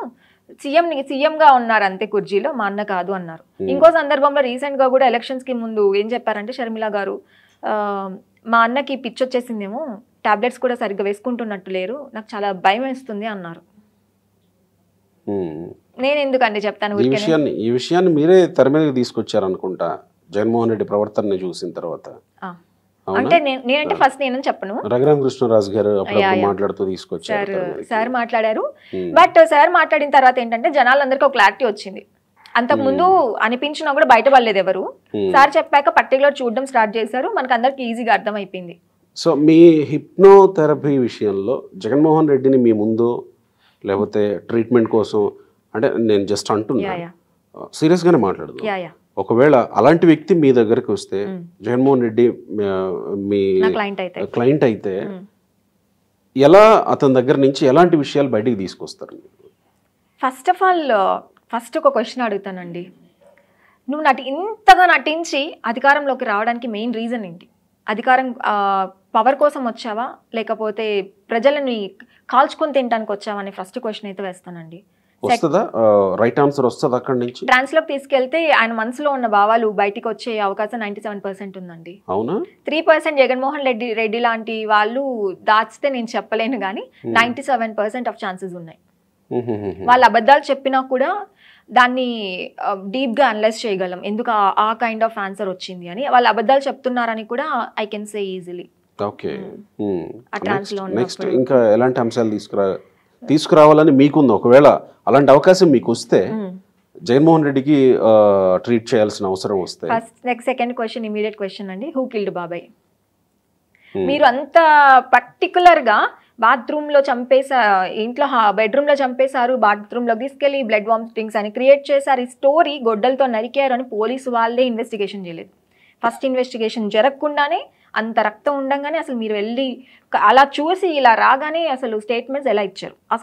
సీఎం సీఎం గా ఉన్నారు అంతే కుర్జీలో మా అన్న కాదు అన్నారు hmm. ఇంకో సందర్భంలో రీసెంట్ గా కూడా ఎలక్షన్స్ కి ముందు ఏం చెప్పారంటే షర్మిల గారు మా అన్నకి పిచ్చి వచ్చేసిందేమో టాబ్లెట్స్ కూడా సరిగ్గా వేసుకుంటున్నట్టు లేరు నాకు చాలా భయం వేస్తుంది అన్నారు నేను ఎందుకండి చెప్తాను ఈ విషయాన్ని మీరే తెర మీదకి తీసుకొచ్చారనుకుంటా జగన్మోహన్ రెడ్డి ప్రవర్తనని చూసిన తర్వాత అంటే నేనంటే ఫస్ట్ నేను చెప్పను రఘురామ కృష్ణరాజు గారు మాట్లాడుతూ తీసుకొచ్చారు సార్ మాట్లాడారు బట్ సార్ మాట్లాడిన తర్వాత ఏంటంటే జనాలందరికీ ఒక క్లారిటీ వచ్చింది అంతకుముందు అనిపించినా కూడా బయట పడలేదు ఎవరు సార్ చెప్పాక పర్టికులర్ చూడడం స్టార్ట్ చేశారు మనకు అందరికి ఈజీగా అర్థమైపోయింది సో మీ హిప్నోథెరపీ విషయంలో జగన్మోహన్ రెడ్డిని మీ ముందు లేకపోతే ట్రీట్మెంట్ కోసం అంటే నేను జస్ట్ అంటున్నా సీరియస్గానే మాట్లాడుతున్నాను ఒకవేళ అలాంటి వ్యక్తి మీ దగ్గరకు వస్తే జగన్మోహన్ రెడ్డి మీ క్లయింట్ అయితే ఎలా అతని దగ్గర నుంచి ఎలాంటి విషయాలు బయటికి తీసుకొస్తారు ఫస్ట్ ఆఫ్ ఆల్ ఫస్ట్ ఒక క్వశ్చన్ అడుగుతానండి నువ్వు నటి ఇంతగా నటించి అధికారంలోకి రావడానికి మెయిన్ రీజన్ ఏంటి అధికారం పవర్ కోసం వచ్చావా లేకపోతే ప్రజలని కాల్చుకొని తినడానికి వచ్చావా అని ఫస్ట్ క్వశ్చన్ అయితే వేస్తానండి వస్తుందా రైట్ ఆన్సర్ వస్తుంది అక్కడ నుంచి ట్రాన్స్ తీసుకెళ్తే ఆయన మనసులో ఉన్న భావాలు బయటికి వచ్చే అవకాశం నైన్టీ సెవెన్ పర్సెంట్ ఉందండి అవునా త్రీ పర్సెంట్ జగన్మోహన్ రెడ్డి రెడ్డి లాంటి వాళ్ళు దాచితే నేను చెప్పలేను కానీ ninety seven percent of chances ఉన్నాయి hmm. వాళ్ళు అబద్ధాలు చెప్పినా కూడా దాన్ని డీప్గా అనలైజ్ చేయగలం ఎందుకు ఆ కైండ్ ఆఫ్ ఆన్సర్ వచ్చింది అని వాళ్ళు అబద్ధాలు చెప్తున్నారని కూడా I can say easily okay ఇంకా ఎలాంటి అంశాలు తీసుకురా తీసుకురావాలని మీకుంది ఒకవేళ అలాంటి అవకాశం మీకు వస్తే జగన్మోహన్ రెడ్డికి ట్రీట్ చేయాల్సిన అవసరం వస్తే first next second question immediate question అండి హూ కిల్డ్ బాబాయ్ మీరు అంత బాత్రూమ్ లో చంపేసా ఇంట్లో బెడ్రూమ్ లో చంపేశారు బాత్రూమ్ లో తీసుకెళ్లి బ్లడ్ వామిటింగ్స్ అని క్రియేట్ చేశారు ఈ స్టోరీ గొడ్డలతో నరికారు అని పోలీసు వాళ్ళే ఇన్వెస్టిగేషన్ చేయలేదు ఫస్ట్ ఇన్వెస్టిగేషన్ జరగకుండానే అంత రక్తం ఉండగానే అసలు మీరు వెళ్ళి అలా చూసి ఇలా రాగానే అసలు స్టేట్మెంట్స్ ఎలా ఇచ్చారు ఆ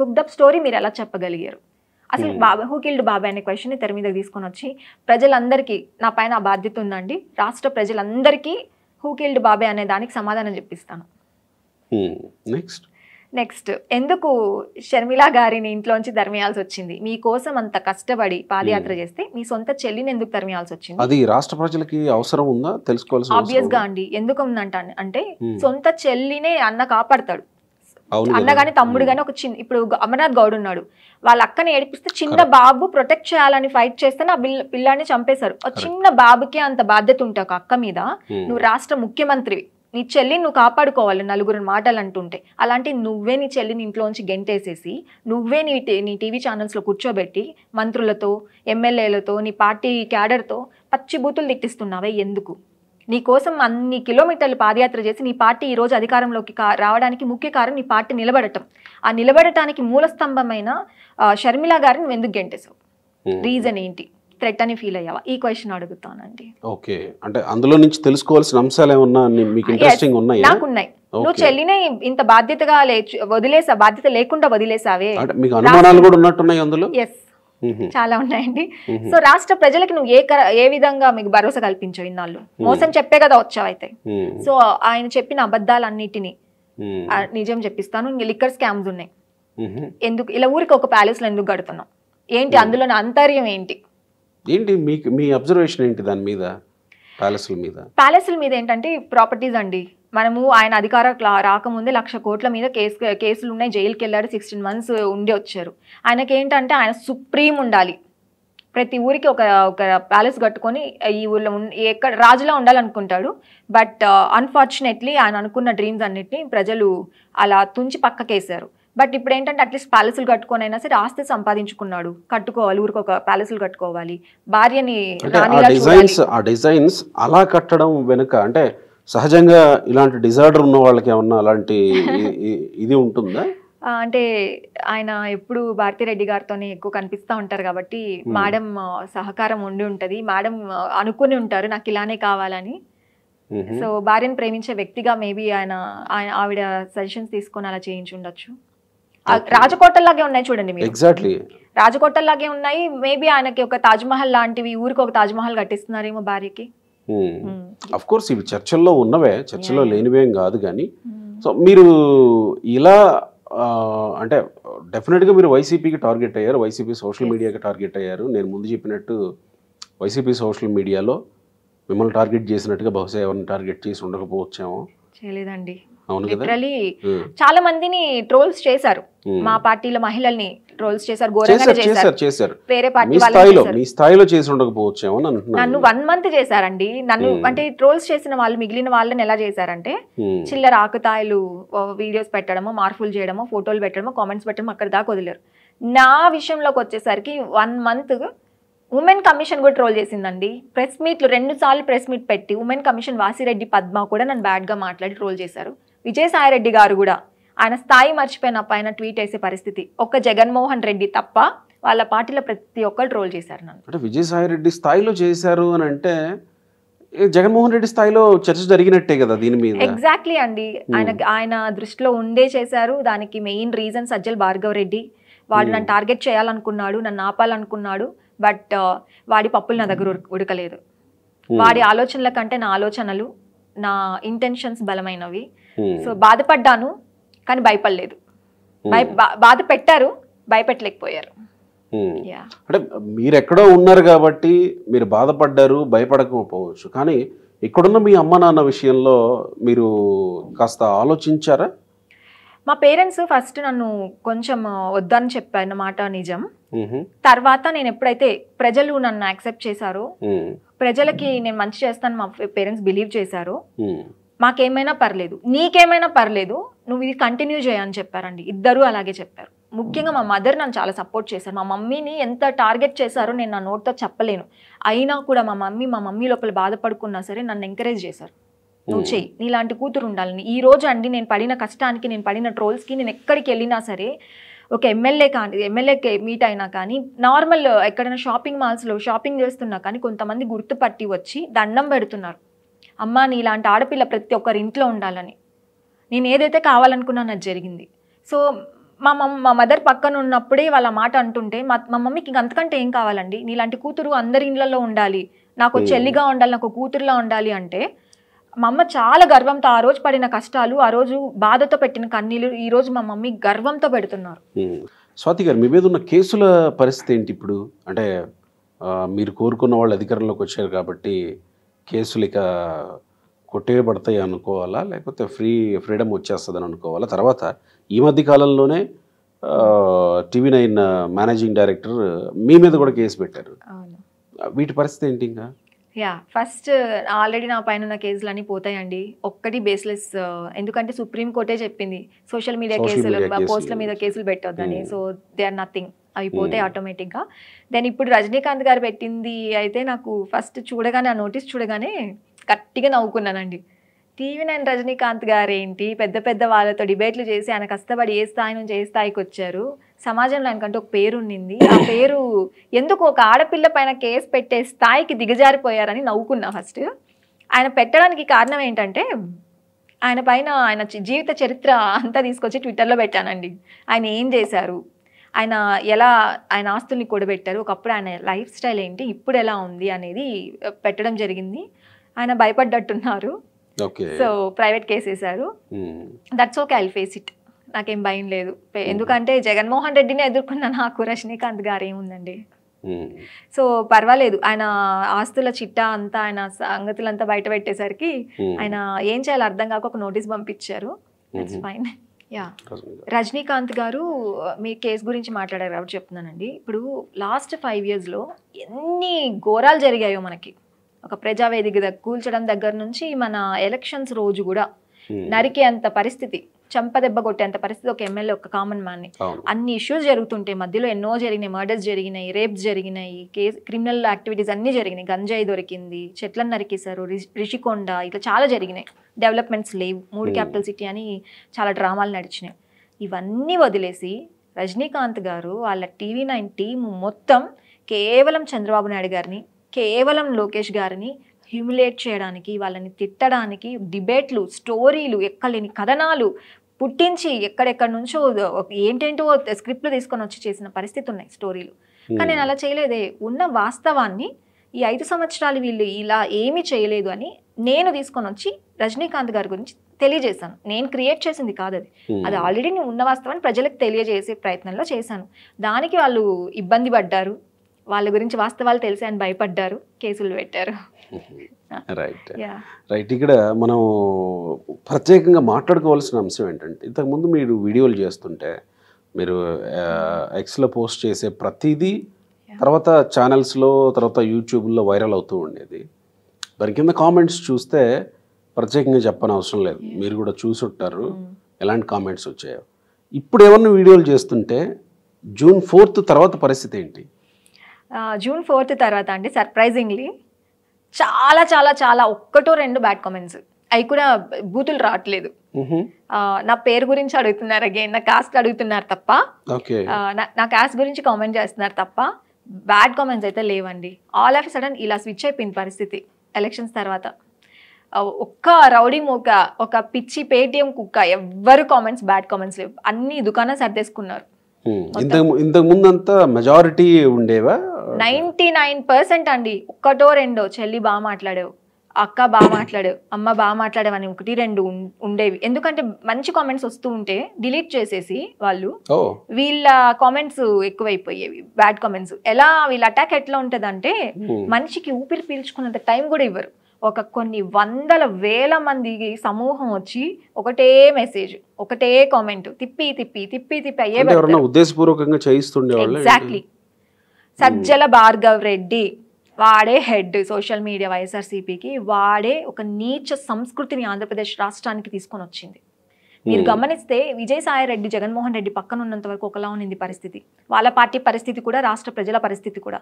కుక్దప్ స్టోరీ మీరు ఎలా చెప్పగలిగారు అసలు బాబా హూ కిల్డ్ బాబా అనే క్వశ్చన్ తెర మీద తీసుకొని వచ్చి ప్రజలందరికీ నా పైన ఆ బాధ్యత ఉందండి రాష్ట్ర ప్రజలందరికీ హూ కిల్డ్ బాబే అనే దానికి సమాధానం చెప్పిస్తాను నెక్స్ట్ hmm. నెక్స్ట్ ఎందుకు షర్మిల గారిని ఇంట్లోంచి ధర్మియాల్సి వచ్చింది మీ కోసం అంత కష్టపడి పాదయాత్ర hmm. చేస్తే మీ సొంత చెల్లిని ఎందుకు ధర్మియాల్సి వచ్చింది అది రాష్ట్ర ప్రజలకి అవసరం ఉందా తెలుసుకోవాల్సి ఆబ్వియస్ గా అండి ఎందుకు ఉందంట అంటే hmm. సొంత చెల్లినే అన్న కాపాడతాడు అన్న గాని తమ్ముడు hmm. గాని ఒక చిన్న ఇప్పుడు అమర్నాథ్ గౌడ్ ఉన్నాడు వాళ్ళ అక్కని ఏడిపిస్తే చిన్న బాబు ప్రొటెక్ట్ చేయాలని ఫైట్ చేస్తే నా పిల్లాన్ని చంపేశారు చిన్న బాబుకే అంత బాధ్యత ఉంటావు అక్క మీద నువ్వు రాష్ట్ర ముఖ్యమంత్రివి నీ చెల్లిని నువ్వు కాపాడుకోవాలి నలుగురు మాటలు అంటుంటే అలాంటి నువ్వే నీ చెల్లిని ఇంట్లోంచి గెంటేసేసి నువ్వే నీ నీ టీవీ ఛానల్స్లో కూర్చోబెట్టి మంత్రులతో ఎమ్మెల్యేలతో నీ పార్టీ క్యాడర్తో బూతులు తిట్టిస్తున్నావే ఎందుకు నీ కోసం అన్ని కిలోమీటర్లు పాదయాత్ర చేసి నీ పార్టీ ఈరోజు అధికారంలోకి రావడానికి ముఖ్య కారణం నీ పార్టీ నిలబడటం ఆ నిలబడటానికి మూలస్తంభమైన షర్మిల గారిని ఎందుకు గెంటేశావు రీజన్ ఏంటి థ్రెట్ అని ఫీల్ అయ్యావా ఈ క్వశ్చన్ అడుగుతానండి ఓకే అంటే అందులో నుంచి తెలుసుకోవాల్సిన అంశాలు ఏమన్నా మీకు ఇంట్రెస్టింగ్ ఉన్నాయి నాకు ఉన్నాయి నువ్వు చెల్లిన ఇంత బాధ్యతగా వదిలేసా బాధ్యత లేకుండా వదిలేసావే మీకు అనుమానాలు కూడా ఉన్నట్టున్నాయి అందులో ఎస్ చాలా ఉన్నాయండి సో రాష్ట్ర ప్రజలకు నువ్వు ఏ ఏ విధంగా మీకు భరోసా కల్పించావు ఇన్నాళ్ళు మోసం చెప్పే కదా వచ్చావైతే సో ఆయన చెప్పిన అబద్ధాలన్నిటిని నిజం చెప్పిస్తాను లిక్కర్ స్కామ్స్ ఉన్నాయి ఎందుకు ఇలా ఊరికి ఒక ప్యాలెస్ లో ఎందుకు గడుతున్నావు ఏంటి అందులో అంతర్యం ఏంటి ఏంటి మీకు మీ అబ్జర్వేషన్ ఏంటి దాని మీద ప్యాలెస్ల మీద ప్యాలెస్ల మీద ఏంటంటే ప్రాపర్టీస్ అండి మనము ఆయన అధికార రాకముందే లక్ష కోట్ల మీద కేసు కేసులు ఉన్నాయి జైలుకి వెళ్ళారు సిక్స్టీన్ మంత్స్ ఉండి వచ్చారు ఆయనకి ఏంటంటే ఆయన సుప్రీం ఉండాలి ప్రతి ఊరికి ఒక ఒక ప్యాలెస్ కట్టుకొని ఈ ఊళ్ళో ఎక్కడ రాజులా ఉండాలనుకుంటాడు బట్ అన్ఫార్చునేట్లీ uh, ఆయన అనుకున్న డ్రీమ్స్ అన్నిటిని ప్రజలు అలా తుంచి పక్కకేశారు బట్ ఇప్పుడు ఏంటంటే అట్లీస్ట్ ప్యాలెస్లు కట్టుకోనైనా సరే ఆస్తి సంపాదించుకున్నాడు కట్టుకోవాలి ఊరికి ఒక ప్యాలెస్లు కట్టుకోవాలి భార్యని డిజైన్స్ ఆ డిజైన్స్ అలా కట్టడం వెనుక అంటే సహజంగా ఇలాంటి డిజార్డర్ ఉన్న వాళ్ళకి ఏమన్నా అలాంటి ఇది ఉంటుందా అంటే ఆయన ఎప్పుడు భారతిరెడ్డి గారితోనే ఎక్కువ కనిపిస్తూ ఉంటారు కాబట్టి hmm. మేడం సహకారం ఉండి ఉంటుంది మేడం అనుకుని ఉంటారు నాకు ఇలానే కావాలని సో భార్యను ప్రేమించే వ్యక్తిగా మేబీ ఆయన ఆవిడ సజెషన్స్ తీసుకొని అలా చేయించి ఉండొచ్చు రాజకోటల్లాగే ఉన్నాయి చూడండి ఎగ్జాక్ట్లీ రాజకోటల్లాగే ఉన్నాయి మేబీ ఆయనకి ఒక తాజ్మహల్ లాంటివి ఊరికి ఒక తాజ్మహల్ కట్టిస్తున్నారేమో భార్యకి అఫ్ hmm. Course hmm. ఇవి చర్చల్లో ఉన్నవే చర్చల్లో లేనివేం కాదు కానీ సో hmm. మీరు ఇలా అంటే డెఫినెట్గా మీరు వైసీపీకి టార్గెట్ అయ్యారు వైసీపీ సోషల్ మీడియాకి టార్గెట్ అయ్యారు నేను ముందు చెప్పినట్టు వైసీపీ సోషల్ మీడియాలో మిమ్మల్ని టార్గెట్ చేసినట్టుగా బహుశా ఎవరిని టార్గెట్ చేసి ఉండకపోవచ్చేమో చేయలేదండి లిటరలీ చాలా మందిని ట్రోల్స్ చేశారు మా పార్టీలో మహిళల్ని ట్రోల్స్ చేశారు చేశారు వేరే పార్టీ నన్ను వన్ మంత్ చేశారండి నన్ను అంటే ట్రోల్స్ చేసిన వాళ్ళు మిగిలిన వాళ్ళని ఎలా చేశారంటే చిల్లర ఆకుతాయిలు వీడియోస్ పెట్టడము మార్పులు చేయడము ఫోటోలు పెట్టడము కామెంట్స్ పెట్టడం అక్కడ దాకా వదిలేరు నా విషయంలోకి వచ్చేసరికి వన్ మంత్ ఉమెన్ కమిషన్ కూడా ట్రోల్ చేసిందండి ప్రెస్ మీట్లు రెండు సార్లు ప్రెస్ మీట్ పెట్టి ఉమెన్ కమిషన్ వాసిరెడ్డి పద్మ కూడా నన్ను బ్యాడ్గా మాట్లాడి ట్రోల్ చేశారు విజయసాయిరెడ్డి గారు కూడా ఆయన స్థాయి మర్చిపోయిన పైన ట్వీట్ వేసే పరిస్థితి ఒక్క జగన్మోహన్ రెడ్డి తప్ప వాళ్ళ పార్టీలో ప్రతి ఒక్కరు ట్రోల్ చేశారు నన్ను అంటే విజయసాయిరెడ్డి స్థాయిలో చేశారు అని అంటే జగన్మోహన్ రెడ్డి స్థాయిలో చర్చ జరిగినట్టే కదా దీని మీద ఎగ్జాక్ట్లీ అండి ఆయన hmm. ఆయన దృష్టిలో ఉండే చేశారు దానికి మెయిన్ రీజన్ సజ్జల్ భార్గవ్ రెడ్డి వాడు hmm. నన్ను టార్గెట్ చేయాలనుకున్నాడు నన్ను ఆపాలనుకున్నాడు బట్ వాడి పప్పులు నా దగ్గర ఉడకలేదు hmm. వాడి ఆలోచనల కంటే నా ఆలోచనలు నా ఇంటెన్షన్స్ బలమైనవి Hmm. సో బాధపడ్డాను కానీ భయపడలేదు hmm. బాధ పెట్టారు భయపెట్టలేకపోయారు hmm. అంటే మీరు ఎక్కడో ఉన్నారు కాబట్టి మీరు బాధపడ్డారు భయపడకపోవచ్చు కానీ ఇక్కడున్న మీ అమ్మ నాన్న విషయంలో మీరు కాస్త ఆలోచించారా మా పేరెంట్స్ ఫస్ట్ నన్ను కొంచెం వద్దని చెప్పాను అన్నమాట నిజం తర్వాత నేను ఎప్పుడైతే ప్రజలు నన్ను యాక్సెప్ట్ చేశారో ప్రజలకి నేను మంచి చేస్తాను మా పేరెంట్స్ బిలీవ్ చేశారు మాకేమైనా పర్లేదు నీకేమైనా పర్లేదు నువ్వు ఇది కంటిన్యూ చేయని చెప్పారండి ఇద్దరూ అలాగే చెప్పారు ముఖ్యంగా మా మదర్ నన్ను చాలా సపోర్ట్ చేశారు మా మమ్మీని ఎంత టార్గెట్ చేశారో నేను నా నోట్తో చెప్పలేను అయినా కూడా మా మమ్మీ మా మమ్మీ లోపల బాధపడుకున్నా సరే నన్ను ఎంకరేజ్ చేశారు నువ్వు చెయ్యి నీలాంటి కూతురు ఉండాలని ఈ రోజు అండి నేను పడిన కష్టానికి నేను పడిన ట్రోల్స్కి నేను ఎక్కడికి వెళ్ళినా సరే ఒక ఎమ్మెల్యే కానీ ఎమ్మెల్యే మీట్ అయినా కానీ నార్మల్ ఎక్కడైనా షాపింగ్ మాల్స్లో షాపింగ్ చేస్తున్నా కానీ కొంతమంది గుర్తుపట్టి వచ్చి దండం పెడుతున్నారు అమ్మ నీలాంటి ఆడపిల్ల ప్రతి ఒక్కరి ఇంట్లో ఉండాలని నేను ఏదైతే కావాలనుకున్నాను అది జరిగింది సో మా మమ్మ మా మదర్ పక్కన ఉన్నప్పుడే వాళ్ళ మాట అంటుంటే మా మా మమ్మీకి ఇంక అంతకంటే ఏం కావాలండి నీలాంటి కూతురు అందరి ఇళ్లలో ఉండాలి నాకు చెల్లిగా ఉండాలి నాకు కూతురులా ఉండాలి అంటే మా అమ్మ చాలా గర్వంతో ఆ రోజు పడిన కష్టాలు ఆ రోజు బాధతో పెట్టిన కన్నీళ్ళు ఈ రోజు మా మమ్మీ గర్వంతో పెడుతున్నారు స్వాతి గారు మీ మీద ఉన్న కేసుల పరిస్థితి ఏంటి ఇప్పుడు అంటే మీరు కోరుకున్న వాళ్ళు అధికారంలోకి వచ్చారు కాబట్టి కేసులు ఇక కొట్టేయబడతాయి అనుకోవాలా లేకపోతే ఫ్రీ ఫ్రీడమ్ వచ్చేస్తుందని అనుకోవాలా తర్వాత ఈ మధ్య కాలంలోనే టీవీ నైన్ మేనేజింగ్ డైరెక్టర్ మీ మీద కూడా కేసు పెట్టారు వీటి పరిస్థితి ఏంటి ఇంకా యా ఫస్ట్ ఆల్రెడీ నా పైన ఉన్న అన్నీ పోతాయండి ఒక్కటి బేస్లెస్ ఎందుకంటే సుప్రీంకోర్టే చెప్పింది సోషల్ మీడియా కేసులు పోస్టుల మీద కేసులు పెట్టొద్దని hmm. So they are nothing అవి పోతాయి hmm. ఆటోమేటిక్గా దెన్ ఇప్పుడు రజనీకాంత్ గారు పెట్టింది అయితే నాకు ఫస్ట్ చూడగానే ఆ నోటీస్ చూడగానే గట్టిగా నవ్వుకున్నానండి టీవీ నైన్ రజనీకాంత్ గారేంటి పెద్ద పెద్ద వాళ్ళతో డిబేట్లు చేసి ఆయన కష్టపడి ఏ స్థాయి నుంచి ఏ స్థాయికి వచ్చారు సమాజంలో ఆయనకంటే ఒక పేరు ఉండింది ఆ పేరు ఎందుకు ఒక ఆడపిల్ల పైన కేసు పెట్టే స్థాయికి దిగజారిపోయారని నవ్వుకున్నా ఫస్ట్ ఆయన పెట్టడానికి కారణం ఏంటంటే ఆయన పైన ఆయన జీవిత చరిత్ర అంతా తీసుకొచ్చి ట్విట్టర్లో పెట్టానండి ఆయన ఏం చేశారు ఆయన ఎలా ఆయన ఆస్తుల్ని కూడబెట్టారు ఒకప్పుడు ఆయన లైఫ్ స్టైల్ ఏంటి ఇప్పుడు ఎలా ఉంది అనేది పెట్టడం జరిగింది ఆయన భయపడ్డట్టున్నారు so private case that's okay I face it నాకేం భయం లేదు ఎందుకంటే జగన్మోహన్ రెడ్డిని ఎదుర్కొన్న నాకు రజనీకాంత్ గారు ఏముందండి సో పర్వాలేదు ఆయన ఆస్తుల చిట్టా అంతా ఆయన సంగతులంతా బయట పెట్టేసరికి ఆయన ఏం చేయాలో అర్థం కాక ఒక నోటీస్ పంపించారు ఫైన్ యా రజనీకాంత్ గారు మీ కేసు గురించి మాట్లాడారు కాబట్టి చెప్తున్నానండి ఇప్పుడు లాస్ట్ ఫైవ్ ఇయర్స్లో ఎన్ని ఘోరాలు జరిగాయో మనకి ఒక ప్రజావేదిక కూల్చడం దగ్గర నుంచి మన ఎలక్షన్స్ రోజు కూడా నరికే అంత పరిస్థితి చంపదెబ్బ కొట్టేంత పరిస్థితి ఒక ఎమ్మెల్యే ఒక కామన్ మ్యాన్ని అన్ని ఇష్యూస్ జరుగుతుంటాయి మధ్యలో ఎన్నో జరిగినాయి మర్డర్స్ జరిగినాయి రేప్స్ జరిగినాయి కేసు క్రిమినల్ యాక్టివిటీస్ అన్ని జరిగినాయి గంజాయి దొరికింది చెట్లను నరికేశారు రిషికొండ ఇట్లా చాలా జరిగినాయి డెవలప్మెంట్స్ లేవు మూడు క్యాపిటల్ hmm. సిటీ అని చాలా డ్రామాలు నడిచినాయి ఇవన్నీ వదిలేసి రజనీకాంత్ గారు వాళ్ళ టీవీ నైన్ టీం మొత్తం కేవలం చంద్రబాబు నాయుడు గారిని కేవలం లోకేష్ గారిని హ్యూమిలేట్ చేయడానికి వాళ్ళని తిట్టడానికి డిబేట్లు స్టోరీలు ఎక్కలేని కథనాలు పుట్టించి ఎక్కడెక్కడి నుంచో ఏంటేంటో స్క్రిప్ట్లు తీసుకొని వచ్చి చేసిన పరిస్థితి ఉన్నాయి స్టోరీలు hmm. కానీ నేను అలా చేయలేదే ఉన్న వాస్తవాన్ని ఈ ఐదు సంవత్సరాలు వీళ్ళు ఇలా ఏమీ చేయలేదు అని నేను తీసుకొని వచ్చి రజనీకాంత్ గారి గురించి తెలియజేశాను నేను క్రియేట్ చేసింది కాదు అది hmm. అది ఆల్రెడీ నేను ఉన్న వాస్తవాన్ని ప్రజలకు తెలియజేసే ప్రయత్నంలో చేశాను దానికి వాళ్ళు ఇబ్బంది పడ్డారు వాళ్ళ గురించి వాస్తవాలు తెలిసి అని భయపడ్డారు కేసులు పెట్టారు రైట్ రైట్ ఇక్కడ మనం ప్రత్యేకంగా మాట్లాడుకోవాల్సిన అంశం ఏంటంటే ఇంతకుముందు మీరు వీడియోలు చేస్తుంటే మీరు ఎక్స్లో పోస్ట్ చేసే ప్రతిదీ తర్వాత ఛానల్స్లో తర్వాత యూట్యూబ్లో వైరల్ అవుతూ ఉండేది దాని కింద కామెంట్స్ చూస్తే ప్రత్యేకంగా చెప్పని అవసరం లేదు మీరు కూడా ఉంటారు hmm. ఎలాంటి కామెంట్స్ వచ్చాయో ఇప్పుడు ఏమన్నా వీడియోలు చేస్తుంటే జూన్ ఫోర్త్ తర్వాత పరిస్థితి ఏంటి జూన్ ఫోర్త్ తర్వాత అండి సర్ప్రైజింగ్లీ చాలా చాలా చాలా ఒక్కటో రెండు బ్యాడ్ కామెంట్స్ అవి కూడా బూతులు రావట్లేదు నా పేరు గురించి అడుగుతున్నారు అగేన్ నా కాస్ట్ అడుగుతున్నారు తప్ప నా కాస్ట్ గురించి కామెంట్ చేస్తున్నారు తప్ప బ్యాడ్ కామెంట్స్ అయితే లేవండి ఆల్ ఆఫ్ సడన్ ఇలా స్విచ్ అయిపోయింది పరిస్థితి ఎలక్షన్స్ తర్వాత ఒక్క రౌడీ మూక ఒక పిచ్చి పేటిఎం కుక్క ఎవ్వరు కామెంట్స్ బ్యాడ్ కామెంట్స్ లేవు అన్ని దుకాణాలు సర్దేసుకున్నారు ఇంతకు ముందంతా మెజారిటీ ఉండేవా నైన్టీ నైన్ పర్సెంట్ అండి ఒక్కటో రెండో చెల్లి బాగా మాట్లాడావు అక్క బాగా మాట్లాడావు అమ్మ బాగా మాట్లాడేవని ఒకటి రెండు ఉండేవి ఎందుకంటే మంచి కామెంట్స్ వస్తూ ఉంటే డిలీట్ చేసేసి వాళ్ళు వీళ్ళ కామెంట్స్ ఎక్కువైపోయేవి బ్యాడ్ కామెంట్స్ ఎలా వీళ్ళ అటాక్ ఎట్లా ఉంటదంటే మనిషికి ఊపిరి పీల్చుకున్నంత టైం కూడా ఇవ్వరు ఒక కొన్ని వందల వేల మంది సమూహం వచ్చి ఒకటే మెసేజ్ ఒకటే కామెంట్ తిప్పి తిప్పి తిప్పి తిప్పి అయ్యే ఉద్దేశపూర్వకంగా చేయిస్తుండే ఎగ్జాక్ట్లీ సజ్జల భార్గవ్ రెడ్డి వాడే హెడ్ సోషల్ మీడియా వైఎస్ఆర్సీపీకి వాడే ఒక నీచ సంస్కృతిని ఆంధ్రప్రదేశ్ రాష్ట్రానికి తీసుకొని వచ్చింది మీరు hmm. గమనిస్తే విజయసాయి రెడ్డి జగన్మోహన్ రెడ్డి పక్కన ఉన్నంత వరకు ఒకలా ఉన్నింది పరిస్థితి వాళ్ళ పార్టీ పరిస్థితి కూడా రాష్ట్ర ప్రజల పరిస్థితి కూడా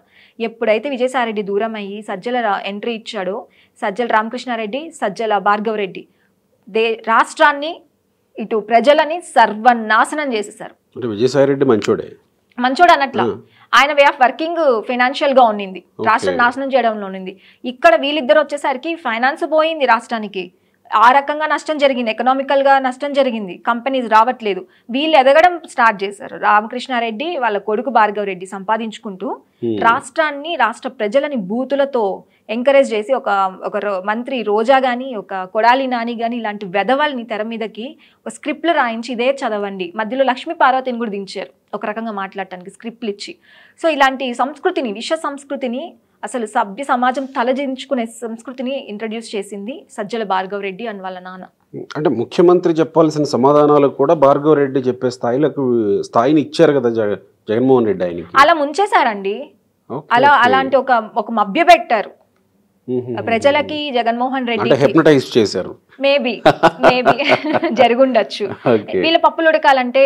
ఎప్పుడైతే విజయసాయి రెడ్డి దూరం అయ్యి సజ్జల ఎంట్రీ ఇచ్చాడో సజ్జల రామకృష్ణారెడ్డి సజ్జల భార్గవ్ రెడ్డి దే రాష్ట్రాన్ని ఇటు ప్రజలని సర్వనాశనం చేసేసారు అంటే విజయసాయి రెడ్డి మంచోడే మంచోడు అన్నట్ల ఆయన వే ఆఫ్ వర్కింగ్ ఫైనాన్షియల్ గా ఉండింది రాష్ట్రం నాశనం చేయడంలో ఉండింది ఇక్కడ వీళ్ళిద్దరు వచ్చేసరికి ఫైనాన్స్ పోయింది రాష్ట్రానికి ఆ రకంగా నష్టం జరిగింది ఎకనామికల్గా నష్టం జరిగింది కంపెనీస్ రావట్లేదు వీళ్ళు ఎదగడం స్టార్ట్ చేశారు రామకృష్ణారెడ్డి వాళ్ళ కొడుకు భార్గవ్ రెడ్డి సంపాదించుకుంటూ hmm. రాష్ట్రాన్ని రాష్ట్ర ప్రజలని బూతులతో ఎంకరేజ్ చేసి ఒక ఒక మంత్రి రోజా కానీ ఒక కొడాలి నాని కానీ ఇలాంటి వెధవల్ని తెర మీదకి ఒక స్క్రిప్ట్లు రాయించి ఇదే చదవండి మధ్యలో లక్ష్మీ పార్వతిని కూడా దించారు ఒక రకంగా మాట్లాడటానికి స్క్రిప్ట్లు ఇచ్చి సో ఇలాంటి సంస్కృతిని విష సంస్కృతిని అసలు సభ్య సమాజం తలదించుకునే సంస్కృతిని ఇంట్రడ్యూస్ చేసింది సజ్జల భార్గవ్ రెడ్డి అని వాళ్ళ నాన్న అంటే ముఖ్యమంత్రి చెప్పాల్సిన సమాధానాలు కూడా భార్గవ రెడ్డి చెప్పే స్థాయిలకు స్థాయిని ఇచ్చారు కదా జగన్మోహన్ రెడ్డి ఆయన అలా ముంచేశారండి అలా అలాంటి ఒక ఒక మభ్య పెట్టారు ప్రజలకి జగన్మోహన్ రెడ్డి చేశారు మేబీ మేబీ జరుగుండొచ్చు వీళ్ళ పప్పులు ఉడకాలంటే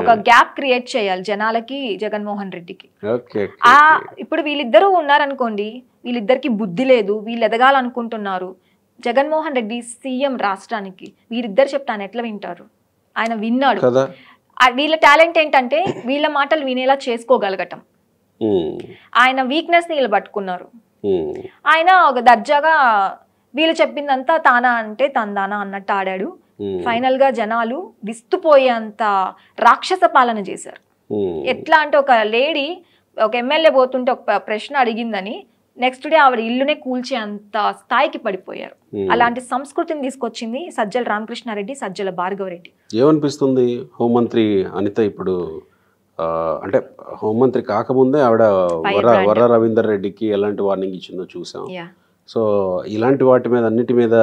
ఒక గ్యాప్ క్రియేట్ చేయాలి జనాలకి జగన్మోహన్ రెడ్డికి ఆ ఇప్పుడు వీళ్ళిద్దరూ ఉన్నారనుకోండి వీళ్ళిద్దరికి బుద్ధి లేదు వీళ్ళు ఎదగాలనుకుంటున్నారు జగన్మోహన్ రెడ్డి సీఎం రాష్ట్రానికి వీరిద్దరు చెప్తాను ఎట్లా వింటారు ఆయన విన్నాడు వీళ్ళ టాలెంట్ ఏంటంటే వీళ్ళ మాటలు వినేలా చేసుకోగలగటం ఆయన వీక్నెస్ ని వీళ్ళు పట్టుకున్నారు ఆయన ఒక దర్జాగా వీళ్ళు చెప్పిందంతా తానా అంటే తందానా అన్నట్టు ఆడాడు ఫైనల్ గా జనాలు విస్తుపోయేంత రాక్షస పాలన చేశారు ఎట్లా అంటే ఒక లేడీ ఒక ఎమ్మెల్యే పోతుంటే ఒక ప్రశ్న అడిగిందని నెక్స్ట్ డే ఆవిడ ఇల్లునే కూల్చే అంత స్థాయికి పడిపోయారు అలాంటి సంస్కృతిని తీసుకొచ్చింది సజ్జల రామకృష్ణారెడ్డి సజ్జల భార్గవరెడ్డి ఏమనిపిస్తుంది హోంమంత్రి అనిత ఇప్పుడు అంటే హోంమంత్రి కాకముందే ఆవిడ వర వర రవీందర్ రెడ్డికి ఎలాంటి వార్నింగ్ ఇచ్చిందో చూసాం సో ఇలాంటి వాటి మీద అన్నిటి మీద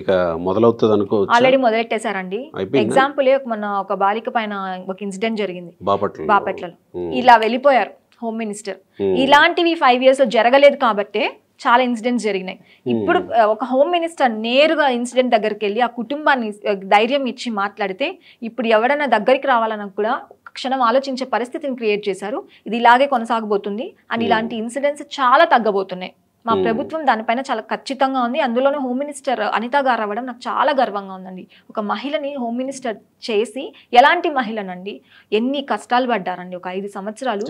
ఇక మొదలవుతుంది అనుకో ఆల్రెడీ మొదలెట్టేశారండి ఎగ్జాంపుల్ మన ఒక బాలిక పైన ఒక ఇన్సిడెంట్ జరిగింది బాపట్ల బాపట్లలో hmm. ఇలా వెళ్ళిపోయారు హోమ్ మినిస్టర్ hmm. ఇలాంటివి ఫైవ్ ఇయర్స్ లో జరగలేదు కాబట్టే చాలా ఇన్సిడెంట్స్ జరిగినాయి hmm. ఇప్పుడు ఒక హోమ్ మినిస్టర్ నేరుగా ఇన్సిడెంట్ దగ్గరికి వెళ్ళి ఆ కుటుంబాన్ని ధైర్యం ఇచ్చి మాట్లాడితే ఇప్పుడు ఎవడన్నా దగ్గరికి రావాలన్నా కూడా క్షణం ఆలోచించే పరిస్థితిని క్రియేట్ చేశారు ఇది ఇలాగే కొనసాగబోతుంది అండ్ ఇలాంటి hmm. ఇన్సిడెంట్స్ చాలా తగ్గబోతున్నాయి మా ప్రభుత్వం దానిపైన చాలా ఖచ్చితంగా ఉంది అందులోనే హోమ్ మినిస్టర్ అనిత గారు అవ్వడం నాకు చాలా గర్వంగా ఉందండి ఒక మహిళని హోమ్ మినిస్టర్ చేసి ఎలాంటి మహిళనండి ఎన్ని కష్టాలు పడ్డారండి ఒక ఐదు సంవత్సరాలు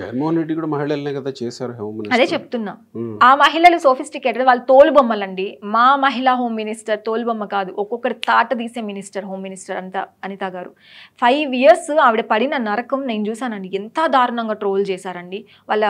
అదే చెప్తున్నా ఆ మహిళలు సోఫిస్టికేటెడ్ బొమ్మలు అండి మా మహిళా హోమ్ మినిస్టర్ తోలుబొమ్మ కాదు ఒక్కొక్కటి తాట తీసే మినిస్టర్ హోమ్ మినిస్టర్ అంత అనిత గారు ఫైవ్ ఇయర్స్ ఆవిడ పడిన నరకం నేను చూసానండి ఎంత దారుణంగా ట్రోల్ చేశారండి వాళ్ళ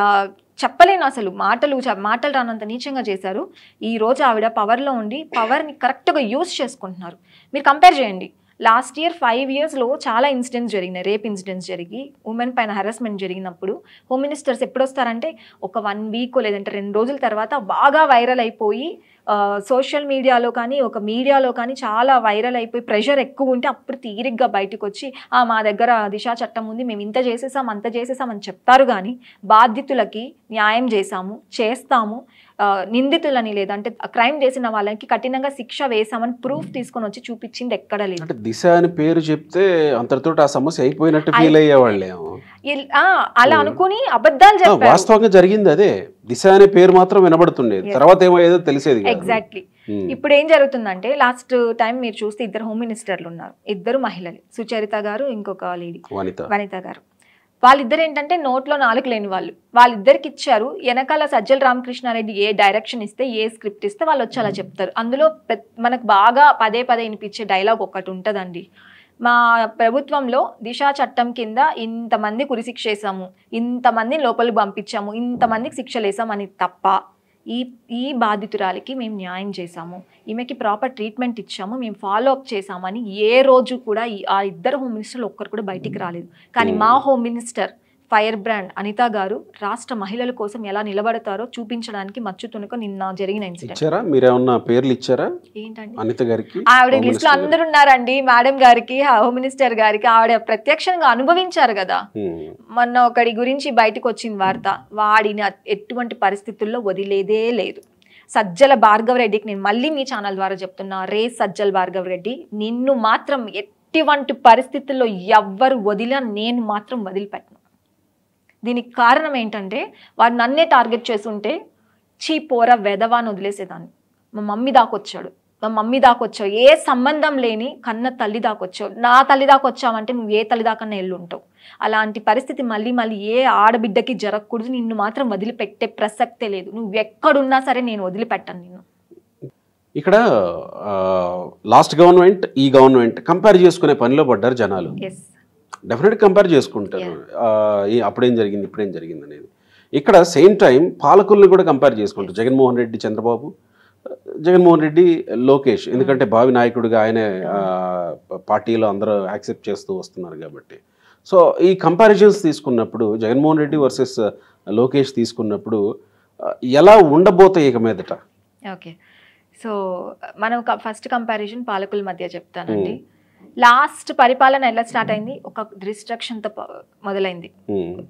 చెప్పలేను అసలు మాటలు మాటలు రానంత నీచంగా చేశారు ఈ రోజు ఆవిడ పవర్లో ఉండి పవర్ని కరెక్ట్గా యూజ్ చేసుకుంటున్నారు మీరు కంపేర్ చేయండి లాస్ట్ ఇయర్ ఫైవ్ ఇయర్స్లో చాలా ఇన్సిడెంట్స్ జరిగినాయి రేప్ ఇన్సిడెంట్స్ జరిగి ఉమెన్ పైన హెరాస్మెంట్ జరిగినప్పుడు హోమ్ మినిస్టర్స్ ఎప్పుడు వస్తారంటే ఒక వన్ వీక్ లేదంటే రెండు రోజుల తర్వాత బాగా వైరల్ అయిపోయి సోషల్ మీడియాలో కానీ ఒక మీడియాలో కానీ చాలా వైరల్ అయిపోయి ప్రెషర్ ఎక్కువ ఉంటే అప్పుడు తీరిగ్గా బయటకు వచ్చి మా దగ్గర దిశా చట్టం ఉంది మేము ఇంత చేసేసాం అంత చేసేసాం అని చెప్తారు కానీ బాధితులకి న్యాయం చేశాము చేస్తాము నిందితులని లేదంటే క్రైమ్ చేసిన వాళ్ళకి కఠినంగా శిక్ష వేసామని ప్రూఫ్ hmm. తీసుకొని వచ్చి చూపించింది ఎక్కడ లేదు దిశ అని పేరు చెప్తే అంతటితో ఆ సమస్య అయిపోయినట్టు ఫీల్ అయ్యేవాళ్ళేమో అలా అనుకుని అబద్ధాలు చెప్పారు వాస్తవంగా జరిగింది అదే దిశ అనే పేరు మాత్రం వినబడుతుండే తర్వాత ఏమయ్యేదో తెలిసేది ఎగ్జాక్ట్లీ hmm. ఇప్పుడు ఏం జరుగుతుందంటే లాస్ట్ టైం మీరు చూస్తే ఇద్దరు హోమ్ మినిస్టర్లు ఉన్నారు ఇద్దరు మహిళలు సుచరిత గారు ఇంకొక లేడీ వనిత గారు వాళ్ళిద్దరు ఏంటంటే నోట్లో నాలుగు లేని వాళ్ళు వాళ్ళిద్దరికి ఇచ్చారు వెనకాల సజ్జల రామకృష్ణారెడ్డి ఏ డైరెక్షన్ ఇస్తే ఏ స్క్రిప్ట్ ఇస్తే వాళ్ళు వచ్చి అలా చెప్తారు అందులో మనకు బాగా పదే పదే వినిపించే డైలాగ్ ఒకటి ఉంటుందండి మా ప్రభుత్వంలో దిశ చట్టం కింద ఇంతమంది కురిశిక్ష వేసాము ఇంతమందిని లోపలికి పంపించాము ఇంతమందికి శిక్ష వేసామని తప్ప ఈ ఈ బాధితురాలికి మేము న్యాయం చేశాము ఈమెకి ప్రాపర్ ట్రీట్మెంట్ ఇచ్చాము మేము ఫాలో అప్ చేశామని ఏ రోజు కూడా ఆ ఇద్దరు హోమ్ మినిస్టర్లు ఒక్కరు కూడా బయటికి రాలేదు కానీ మా home minister fire brand Anitha garu రాష్ట్ర మహిళల కోసం ఎలా నిలబడతారో చూపించడానికి మచ్చు మచ్చుతునుక నిన్న జరిగిన ఇన్సిడెంట్ ఆవిడ లిస్ట్ అందరు ఉన్నారండి మేడం గారికి హోమ్ మినిస్టర్ గారికి ఆవిడ ప్రత్యక్షంగా అనుభవించారు కదా మొన్న ఒకడి గురించి బయటకు వచ్చింది వార్త వాడిని ఎటువంటి పరిస్థితుల్లో వదిలేదే లేదు సజ్జల భార్గవ రెడ్డికి నేను మళ్ళీ మీ ఛానల్ ద్వారా చెప్తున్నా రే సజ్జల భార్గవ రెడ్డి నిన్ను మాత్రం ఎటువంటి పరిస్థితుల్లో ఎవ్వరు వదిలినా నేను మాత్రం వదిలిపెట్టను దీనికి కారణం ఏంటంటే వాడు నన్నే టార్గెట్ చేస్తుంటే చీ పోర వెదవా అని వదిలేసేదాన్ని మా మమ్మీ దాకొచ్చాడు మా మమ్మీ దాకొచ్చావు ఏ సంబంధం లేని కన్న తల్లి దాకొచ్చావు నా తల్లి దాకొచ్చావంటే నువ్వు ఏ తల్లి దాకన్నా ఉంటావు అలాంటి పరిస్థితి మళ్ళీ మళ్ళీ ఏ ఆడబిడ్డకి జరగకూడదు నిన్ను మాత్రం వదిలిపెట్టే ప్రసక్తే లేదు నువ్వు ఎక్కడున్నా సరే నేను వదిలిపెట్టాను నిన్ను ఇక్కడ లాస్ట్ గవర్నమెంట్ ఈ గవర్నమెంట్ కంపేర్ చేసుకునే పనిలో పడ్డారు జనాలు డెఫినెట్ కంపేర్ చేసుకుంటాను అప్పుడేం జరిగింది ఇప్పుడేం జరిగింది అనేది ఇక్కడ సేమ్ టైం పాలకుల్ని కూడా కంపేర్ చేసుకుంటారు జగన్మోహన్ రెడ్డి చంద్రబాబు జగన్మోహన్ రెడ్డి లోకేష్ hmm. ఎందుకంటే భావి నాయకుడిగా ఆయనే hmm. పార్టీలో అందరూ యాక్సెప్ట్ చేస్తూ వస్తున్నారు కాబట్టి సో ఈ కంపారిజన్స్ తీసుకున్నప్పుడు జగన్మోహన్ రెడ్డి వర్సెస్ లోకేష్ తీసుకున్నప్పుడు ఎలా ఉండబోతాయి ఇక మీదట ఓకే సో మనం ఫస్ట్ కంపారిజన్ పాలకుల మధ్య చెప్తానండి hmm. లాస్ట్ పరిపాలన ఎలా స్టార్ట్ అయింది ఒక రిస్ట్రక్షన్తో మొదలైంది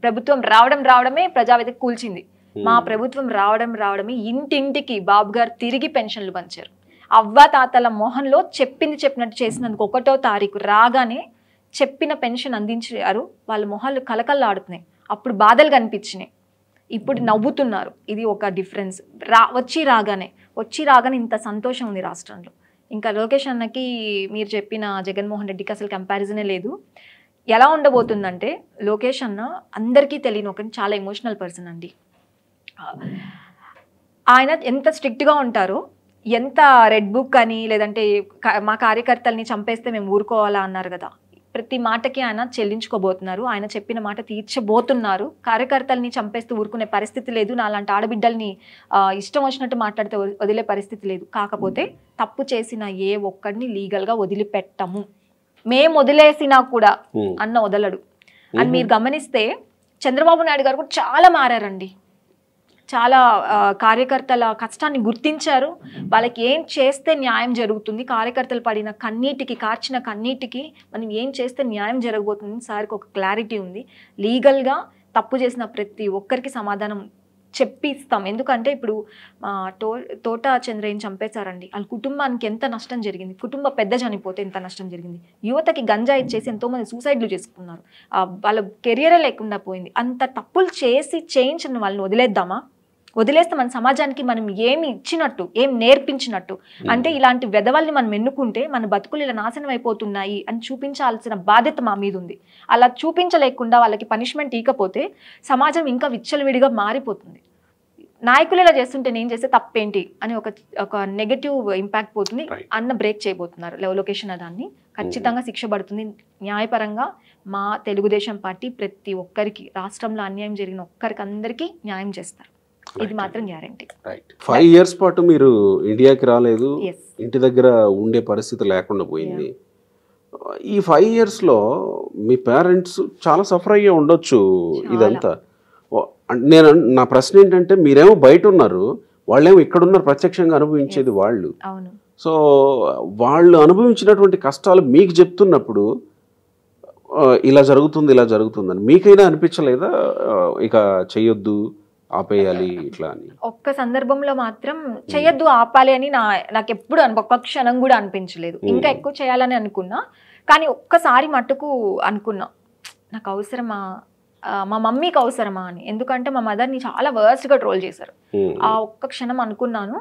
ప్రభుత్వం రావడం రావడమే ప్రజావేదిక కూల్చింది మా ప్రభుత్వం రావడం రావడమే ఇంటింటికి బాబు గారు తిరిగి పెన్షన్లు పంచారు అవ్వ తాతల మోహన్లో చెప్పింది చెప్పినట్టు చేసినందుకు ఒకటో తారీఖు రాగానే చెప్పిన పెన్షన్ అందించారు వాళ్ళ మొహాలు కలకల్లాడుతున్నాయి అప్పుడు బాధలు కనిపించినాయి ఇప్పుడు నవ్వుతున్నారు ఇది ఒక డిఫరెన్స్ రా వచ్చి రాగానే వచ్చి రాగానే ఇంత సంతోషం ఉంది రాష్ట్రంలో ఇంకా లోకేష్ అన్నకి మీరు చెప్పిన జగన్మోహన్ రెడ్డికి అసలు కంపారిజనే లేదు ఎలా ఉండబోతుందంటే లోకేష్ అన్న అందరికీ తెలియని ఒక చాలా ఎమోషనల్ పర్సన్ అండి ఆయన ఎంత స్ట్రిక్ట్గా ఉంటారో ఎంత రెడ్ బుక్ అని లేదంటే మా కార్యకర్తల్ని చంపేస్తే మేము ఊరుకోవాలా అన్నారు కదా ప్రతి మాటకి ఆయన చెల్లించుకోబోతున్నారు ఆయన చెప్పిన మాట తీర్చబోతున్నారు కార్యకర్తల్ని చంపేస్తూ ఊరుకునే పరిస్థితి లేదు నా లాంటి ఆడబిడ్డల్ని ఇష్టం వచ్చినట్టు మాట్లాడితే వదిలే పరిస్థితి లేదు కాకపోతే తప్పు చేసిన ఏ ఒక్కడిని లీగల్గా వదిలిపెట్టము మేము వదిలేసినా కూడా అన్న వదలడు అని మీరు గమనిస్తే చంద్రబాబు నాయుడు గారు కూడా చాలా మారారండి చాలా కార్యకర్తల కష్టాన్ని గుర్తించారు వాళ్ళకి ఏం చేస్తే న్యాయం జరుగుతుంది కార్యకర్తలు పడిన కన్నీటికి కార్చిన కన్నీటికి మనం ఏం చేస్తే న్యాయం జరగబోతుంది సార్కి ఒక క్లారిటీ ఉంది లీగల్గా తప్పు చేసిన ప్రతి ఒక్కరికి సమాధానం చెప్పిస్తాం ఎందుకంటే ఇప్పుడు తో తోట చంద్రయ్యం చంపేశారండి వాళ్ళ కుటుంబానికి ఎంత నష్టం జరిగింది కుటుంబ పెద్ద చనిపోతే ఎంత నష్టం జరిగింది యువతకి గంజా ఇచ్చేసి ఎంతోమంది సూసైడ్లు చేసుకున్నారు వాళ్ళ కెరియరే లేకుండా పోయింది అంత తప్పులు చేసి చేయించిన వాళ్ళని వదిలేద్దామా వదిలేస్తే మన సమాజానికి మనం ఏమి ఇచ్చినట్టు ఏం నేర్పించినట్టు అంటే ఇలాంటి వెధవల్ని మనం ఎన్నుకుంటే మన బతుకులు ఇలా నాశనం అయిపోతున్నాయి అని చూపించాల్సిన బాధ్యత మా మీద ఉంది అలా చూపించలేకుండా వాళ్ళకి పనిష్మెంట్ ఇవ్వకపోతే సమాజం ఇంకా విచ్చలవిడిగా మారిపోతుంది నాయకులు ఇలా చేస్తుంటే నేను చేస్తే తప్పేంటి అని ఒక ఒక నెగటివ్ ఇంపాక్ట్ పోతుంది అన్న బ్రేక్ చేయబోతున్నారు లొకేషన్ దాన్ని ఖచ్చితంగా శిక్ష పడుతుంది న్యాయపరంగా మా తెలుగుదేశం పార్టీ ప్రతి ఒక్కరికి రాష్ట్రంలో అన్యాయం జరిగిన ఒక్కరికి అందరికీ న్యాయం చేస్తారు ఇది మాత్రం గ్యారంటీ ఫైవ్ ఇయర్స్ పాటు మీరు ఇండియాకి రాలేదు ఇంటి దగ్గర ఉండే పరిస్థితి లేకుండా పోయింది ఈ ఫైవ్ ఇయర్స్లో మీ పేరెంట్స్ చాలా సఫర్ అయ్యే ఉండొచ్చు ఇదంతా నేను నా ప్రశ్న ఏంటంటే మీరేమో బయట ఉన్నారు వాళ్ళేమో ఉన్నారు ప్రత్యక్షంగా అనుభవించేది వాళ్ళు సో వాళ్ళు అనుభవించినటువంటి కష్టాలు మీకు చెప్తున్నప్పుడు ఇలా జరుగుతుంది ఇలా జరుగుతుందని మీకైనా అనిపించలేదా ఇక చేయొద్దు ఆపేయాలి ఇట్లా అని ఒక్క సందర్భంలో మాత్రం చెయ్యొద్దు ఆపాలి అని నా నాకు ఎప్పుడు ఒక్క క్షణం కూడా అనిపించలేదు ఇంకా ఎక్కువ చేయాలని అనుకున్నా కానీ ఒక్కసారి మట్టుకు అనుకున్నా నాకు అవసరమా మా మమ్మీకి అవసరమా అని ఎందుకంటే మా మదర్ని చాలా వర్స్ట్గా ట్రోల్ చేశారు ఆ ఒక్క క్షణం అనుకున్నాను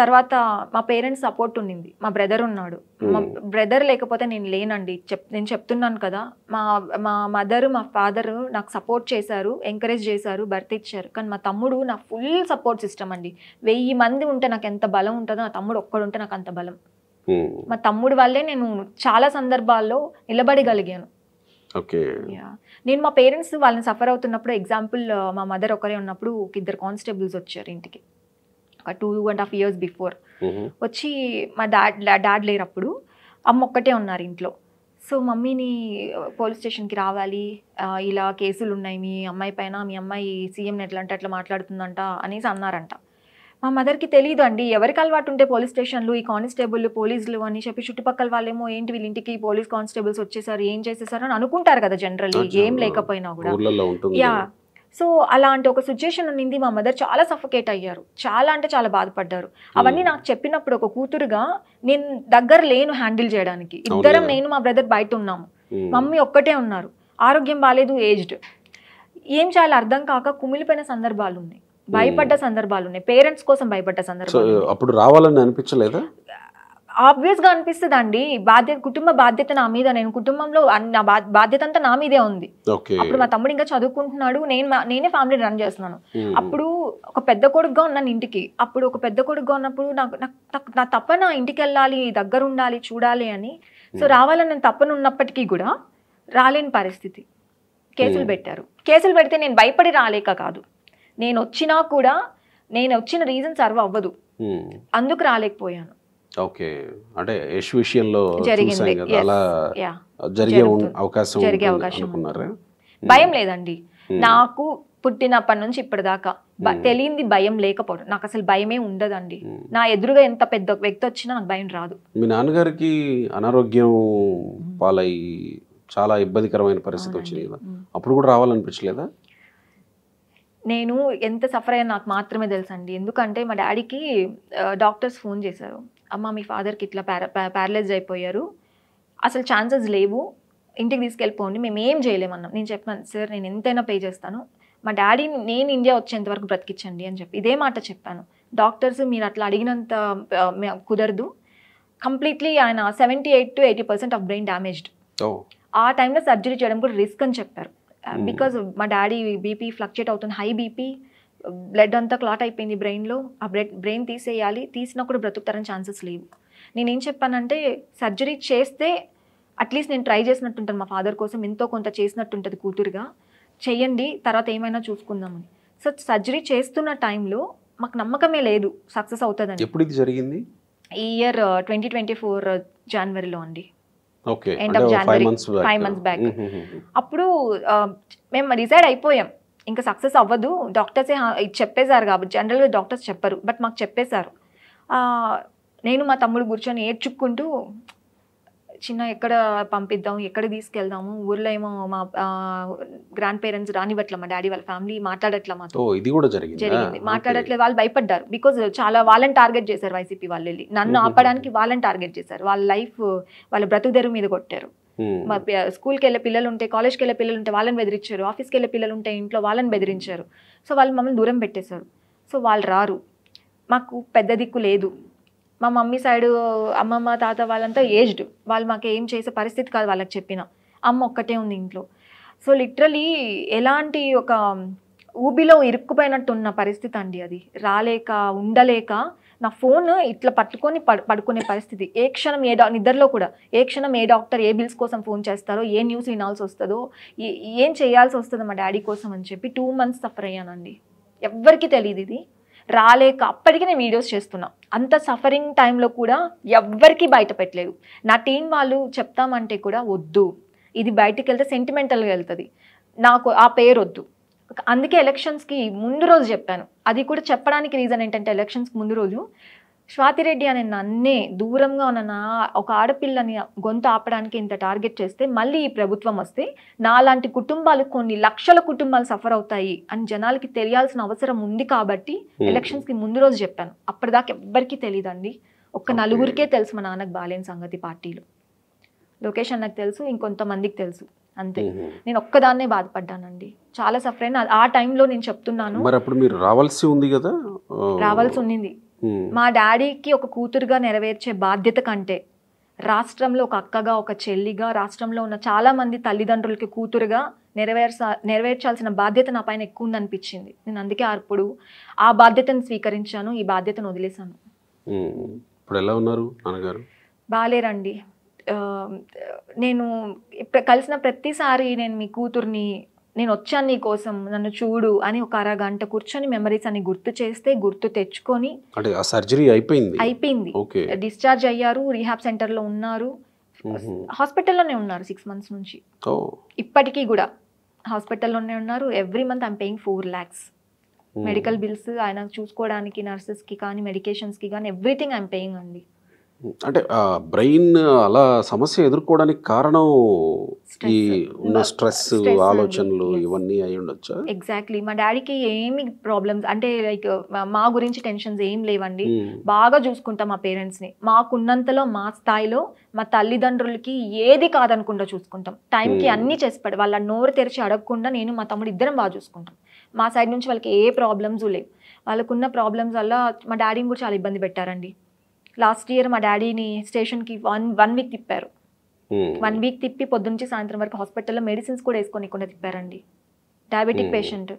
తర్వాత మా పేరెంట్స్ సపోర్ట్ ఉండింది మా బ్రదర్ ఉన్నాడు మా బ్రదర్ లేకపోతే నేను లేనండి చెప్ నేను చెప్తున్నాను కదా మా మా మదర్ మా ఫాదర్ నాకు సపోర్ట్ చేశారు ఎంకరేజ్ చేశారు భర్త ఇచ్చారు కానీ మా తమ్ముడు నా ఫుల్ సపోర్ట్ సిస్టమ్ అండి వెయ్యి మంది ఉంటే నాకు ఎంత బలం ఉంటుందో నా తమ్ముడు ఒక్కడుంటే నాకు అంత బలం మా తమ్ముడు వల్లే నేను చాలా సందర్భాల్లో నిలబడగలిగాను నేను మా పేరెంట్స్ వాళ్ళని సఫర్ అవుతున్నప్పుడు ఎగ్జాంపుల్ మా మదర్ ఒకరే ఉన్నప్పుడు ఇద్దరు కానిస్టేబుల్స్ వచ్చారు ఇంటికి two and half years before వచ్చి మా డాడ్ డాడ్ లేరు అప్పుడు అమ్మ ఒక్కటే ఉన్నారు ఇంట్లో సో మమ్మీని పోలీస్ స్టేషన్కి రావాలి ఇలా కేసులు ఉన్నాయి మీ అమ్మాయి పైన మీ అమ్మాయి సీఎం ఎట్లా అంటే అట్లా మాట్లాడుతుందంట అనేసి అన్నారంట మా మదర్కి తెలియదు అండి ఎవరికి అలవాటు ఉంటే పోలీస్ స్టేషన్లు ఈ కానిస్టేబుల్ పోలీసులు అని చెప్పి చుట్టుపక్కల వాళ్ళేమో ఏంటి వీళ్ళ ఇంటికి పోలీస్ కానిస్టేబుల్స్ వచ్చేసారు ఏం చేసేసారు అని అనుకుంటారు కదా జనరల్లీ ఏం లేకపోయినా కూడా యా సో అలాంటి ఒక సిచ్యుయేషన్ ఉన్నింది మా మదర్ చాలా సఫకేట్ అయ్యారు చాలా అంటే చాలా బాధపడ్డారు అవన్నీ hmm. నాకు చెప్పినప్పుడు ఒక కూతురుగా నేను దగ్గర లేను హ్యాండిల్ చేయడానికి ఇద్దరం నేను మా బ్రదర్ బయట ఉన్నాము hmm. మమ్మీ ఒక్కటే ఉన్నారు ఆరోగ్యం బాగాలేదు ఏజ్డ్ ఏం చేయాలి అర్థం కాక కుమిలిపోయిన సందర్భాలు ఉన్నాయి hmm. భయపడ్డ సందర్భాలు ఉన్నాయి పేరెంట్స్ కోసం భయపడ్డ సందర్భాలు అప్పుడు రావాలని అనిపించలేదు ఆబ్వియస్ గా అనిపిస్తుంది అండి బాధ్యత కుటుంబ బాధ్యత నా మీద నేను కుటుంబంలో నా బాధ్యత అంతా నా మీదే ఉంది అప్పుడు మా తమ్ముడు ఇంకా చదువుకుంటున్నాడు నేను నేనే ఫ్యామిలీ రన్ చేస్తున్నాను అప్పుడు ఒక పెద్ద కొడుకుగా ఉన్నాను ఇంటికి అప్పుడు ఒక పెద్ద కొడుకుగా ఉన్నప్పుడు నాకు నా తప్పన ఇంటికి వెళ్ళాలి దగ్గర ఉండాలి చూడాలి అని సో రావాలని నేను తప్పనున్నప్పటికీ ఉన్నప్పటికీ కూడా రాలేని పరిస్థితి కేసులు పెట్టారు కేసులు పెడితే నేను భయపడి రాలేక కాదు నేను వచ్చినా కూడా నేను వచ్చిన రీజన్ సర్వ్ అవ్వదు అందుకు రాలేకపోయాను ఓకే అంటే యష్ విషయంలో అలా జరిగే అవకాశం జరిగే అవకాశం భయం hmm. లేదండి hmm. నాకు పుట్టినప్పటి నుంచి ఇప్పటిదాకా hmm. తెలియంది భయం లేకపోవడం నాకు అసలు భయమే ఉండదండి నా ఎదురుగా ఎంత పెద్ద వ్యక్తి వచ్చినా నాకు భయం రాదు మీ నాన్నగారికి అనారోగ్యం పాలై చాలా ఇబ్బందికరమైన పరిస్థితి వచ్చింది కదా అప్పుడు కూడా రావాలనిపించలేదా నేను ఎంత సఫర్ అయ్యా నాకు మాత్రమే తెలుసండి ఎందుకంటే మా డాడీకి డాక్టర్స్ ఫోన్ చేశారు అమ్మ మీ ఫాదర్కి ఇట్లా ప్యారలైజ్ అయిపోయారు అసలు ఛాన్సెస్ లేవు ఇంటికి తీసుకెళ్ళిపోండి మేము ఏం చేయలేమన్నాం నేను చెప్పాను సార్ నేను ఎంతైనా పే చేస్తాను మా డాడీని నేను ఇండియా వచ్చేంత వరకు బ్రతికించండి అని చెప్పి ఇదే మాట చెప్పాను డాక్టర్స్ మీరు అట్లా అడిగినంత కుదరదు కంప్లీట్లీ ఆయన seventy eight to eighty percent of brain damaged ఆ టైంలో సర్జరీ చేయడం కూడా రిస్క్ అని చెప్పారు బికాజ్ hmm. మా డాడీ బీపీ ఫ్లక్చుయేట్ అవుతుంది హై బీపీ బ్లడ్ అంతా క్లాట్ అయిపోయింది బ్రెయిన్లో ఆ బ్లడ్ బ్రెయిన్ తీసేయాలి తీసినా కూడా బ్రతుకుతారని ఛాన్సెస్ లేవు నేనేం చెప్పానంటే సర్జరీ చేస్తే అట్లీస్ట్ నేను ట్రై చేసినట్టుంటాను మా ఫాదర్ కోసం ఎంతో కొంత చేసినట్టుంటుంది కూతురుగా చేయండి తర్వాత ఏమైనా చూసుకుందామని సో సర్జరీ చేస్తున్న టైంలో మాకు నమ్మకమే లేదు సక్సెస్ అవుతుందని ఎప్పుడు ఇది జరిగింది ఈ ఇయర్ ట్వంటీ ట్వంటీ ఫోర్ జనవరిలో అండి end of January five months back అప్పుడు uh, మేము డిసైడ్ అయిపోయాం ఇంకా సక్సెస్ అవ్వదు డాక్టర్సే ఇది చెప్పేశారు కాబట్టి జనరల్గా డాక్టర్స్ చెప్పరు బట్ మాకు చెప్పేశారు నేను మా తమ్ముడు కూర్చొని ఏడ్చుకుంటూ చిన్న ఎక్కడ పంపిద్దాం ఎక్కడ తీసుకెళ్దాము ఊర్లో ఏమో మా గ్రాండ్ పేరెంట్స్ రానివ్వట్లే మా డాడీ వాళ్ళ ఫ్యామిలీ మాట్లాడట్లే మాతో ఇది కూడా జరిగింది జరిగింది మాట్లాడట్లే వాళ్ళు భయపడ్డారు బికాజ్ చాలా వాళ్ళని టార్గెట్ చేశారు వైసీపీ వాళ్ళు నన్ను ఆపడానికి వాళ్ళని టార్గెట్ చేశారు వాళ్ళ లైఫ్ వాళ్ళ బ్రతుకుదెరు మీద కొట్టారు మా స్కూల్కి వెళ్ళే పిల్లలు ఉంటే కాలేజ్కి వెళ్ళే పిల్లలు ఉంటే వాళ్ళని బెదిరించారు ఆఫీస్కి వెళ్ళే పిల్లలు ఉంటే ఇంట్లో వాళ్ళని బెదిరించారు సో వాళ్ళు మమ్మల్ని దూరం పెట్టేశారు సో వాళ్ళు రారు మాకు పెద్ద దిక్కు లేదు మా మమ్మీ సైడు అమ్మమ్మ తాత వాళ్ళంతా ఏజ్డ్ వాళ్ళు మాకు ఏం చేసే పరిస్థితి కాదు వాళ్ళకి చెప్పిన అమ్మ ఒక్కటే ఉంది ఇంట్లో సో లిటరలీ ఎలాంటి ఒక ఊబిలో ఇరుక్కుపోయినట్టు ఉన్న పరిస్థితి అండి అది రాలేక ఉండలేక నా ఫోన్ ఇట్లా పట్టుకొని పడుకునే పరిస్థితి ఏ క్షణం ఏ నిద్రలో కూడా ఏ క్షణం ఏ డాక్టర్ ఏ బిల్స్ కోసం ఫోన్ చేస్తారో ఏ న్యూస్ వినాల్సి వస్తుందో ఏం చేయాల్సి వస్తుందో మా డాడీ కోసం అని చెప్పి టూ మంత్స్ సఫర్ అయ్యానండి ఎవ్వరికీ తెలియదు ఇది రాలేక అప్పటికి నేను వీడియోస్ చేస్తున్నా అంత సఫరింగ్ టైంలో కూడా ఎవ్వరికీ బయట పెట్టలేదు నా టీం వాళ్ళు చెప్తామంటే కూడా వద్దు ఇది బయటకు వెళ్తే సెంటిమెంటల్గా వెళ్తుంది నాకు ఆ పేరు వద్దు అందుకే ఎలక్షన్స్కి ముందు రోజు చెప్పాను అది కూడా చెప్పడానికి రీజన్ ఏంటంటే ఎలక్షన్స్కి ముందు రోజు స్వాతిరెడ్డి అనే నన్నే దూరంగా ఉన్న నా ఒక ఆడపిల్లని గొంతు ఆపడానికి ఇంత టార్గెట్ చేస్తే మళ్ళీ ఈ ప్రభుత్వం వస్తే నాలాంటి కుటుంబాలు కొన్ని లక్షల కుటుంబాలు సఫర్ అవుతాయి అని జనాలకి తెలియాల్సిన అవసరం ఉంది కాబట్టి ఎలక్షన్స్కి ముందు రోజు చెప్పాను అప్పటిదాకా ఎవ్వరికీ తెలియదండి ఒక్క నలుగురికే తెలుసు మా నాన్నకు బాలేని సంగతి పార్టీలు లొకేషన్ నాకు తెలుసు ఇంకొంతమందికి తెలుసు అంతే నేను ఒక్కదాన్నే బాధపడ్డానండి చాలా సఫర్ అయిన ఆ టైంలో నేను చెప్తున్నాను అప్పుడు మీరు రావాల్సి ఉంది కదా రావాల్సి ఉండింది మా డాడీకి ఒక కూతురుగా నెరవేర్చే బాధ్యత కంటే రాష్ట్రంలో ఒక అక్కగా ఒక చెల్లిగా రాష్ట్రంలో ఉన్న చాలా మంది తల్లిదండ్రులకి కూతురుగా నెరవేర్చా నెరవేర్చాల్సిన బాధ్యత నా పైన ఎక్కువ ఉందనిపించింది నేను అందుకే అప్పుడు ఆ బాధ్యతను స్వీకరించాను ఈ బాధ్యతను వదిలేశాను ఇప్పుడు ఎలా ఉన్నారు బాగాలేరండి నేను కలిసిన ప్రతిసారి నేను మీ కూతుర్ని నేను వచ్చాను నీ కోసం నన్ను చూడు అని ఒక అరగంట కూర్చొని మెమరీస్ అని గుర్తు చేస్తే గుర్తు తెచ్చుకొని సర్జరీ అయిపోయింది అయిపోయింది డిశ్చార్జ్ అయ్యారు రీహాబ్ సెంటర్లో ఉన్నారు హాస్పిటల్లోనే ఉన్నారు సిక్స్ మంత్స్ నుంచి ఇప్పటికీ కూడా హాస్పిటల్లోనే ఉన్నారు every month I'm paying four lakhs medical bills ఆయన చూసుకోవడానికి నర్సెస్కి కానీ మెడికేషన్స్కి కానీ ఎవ్రీథింగ్ ఐమ్ పేయింగ్ అండి అంటే బ్రెయిన్ అలా సమస్య ఎదుర్కోవడానికి కారణం ఈ ఉన్న స్ట్రెస్ ఆలోచనలు ఇవన్నీ అయి ఉండొచ్చు ఎగ్జాక్ట్లీ మా డాడీకి ఏమి ప్రాబ్లమ్స్ అంటే లైక్ మా గురించి టెన్షన్స్ ఏం లేవండి hmm. బాగా చూసుకుంటాం మా పేరెంట్స్ని మాకున్నంతలో మా స్థాయిలో మా తల్లిదండ్రులకి ఏది కాదనకుండా చూసుకుంటాం టైంకి hmm. అన్ని చేసిపడి వాళ్ళ నోరు తెరిచి అడగకుండా నేను మా తమ్ముడు ఇద్దరం బాగా చూసుకుంటాం మా సైడ్ నుంచి వాళ్ళకి ఏ ప్రాబ్లమ్స్ లేవు వాళ్ళకున్న ప్రాబ్లమ్స్ వల్ల మా డాడీని కూడా చాలా ఇబ్బంది పెట్టారండి లాస్ట్ ఇయర్ మా డాడీని స్టేషన్కి వన్ వన్ వీక్ తిప్పారు వన్ వీక్ తిప్పి పొద్దునుంచి సాయంత్రం వరకు హాస్పిటల్లో మెడిసిన్స్ కూడా వేసుకొని తిప్పారండి డయాబెటిక్ పేషెంట్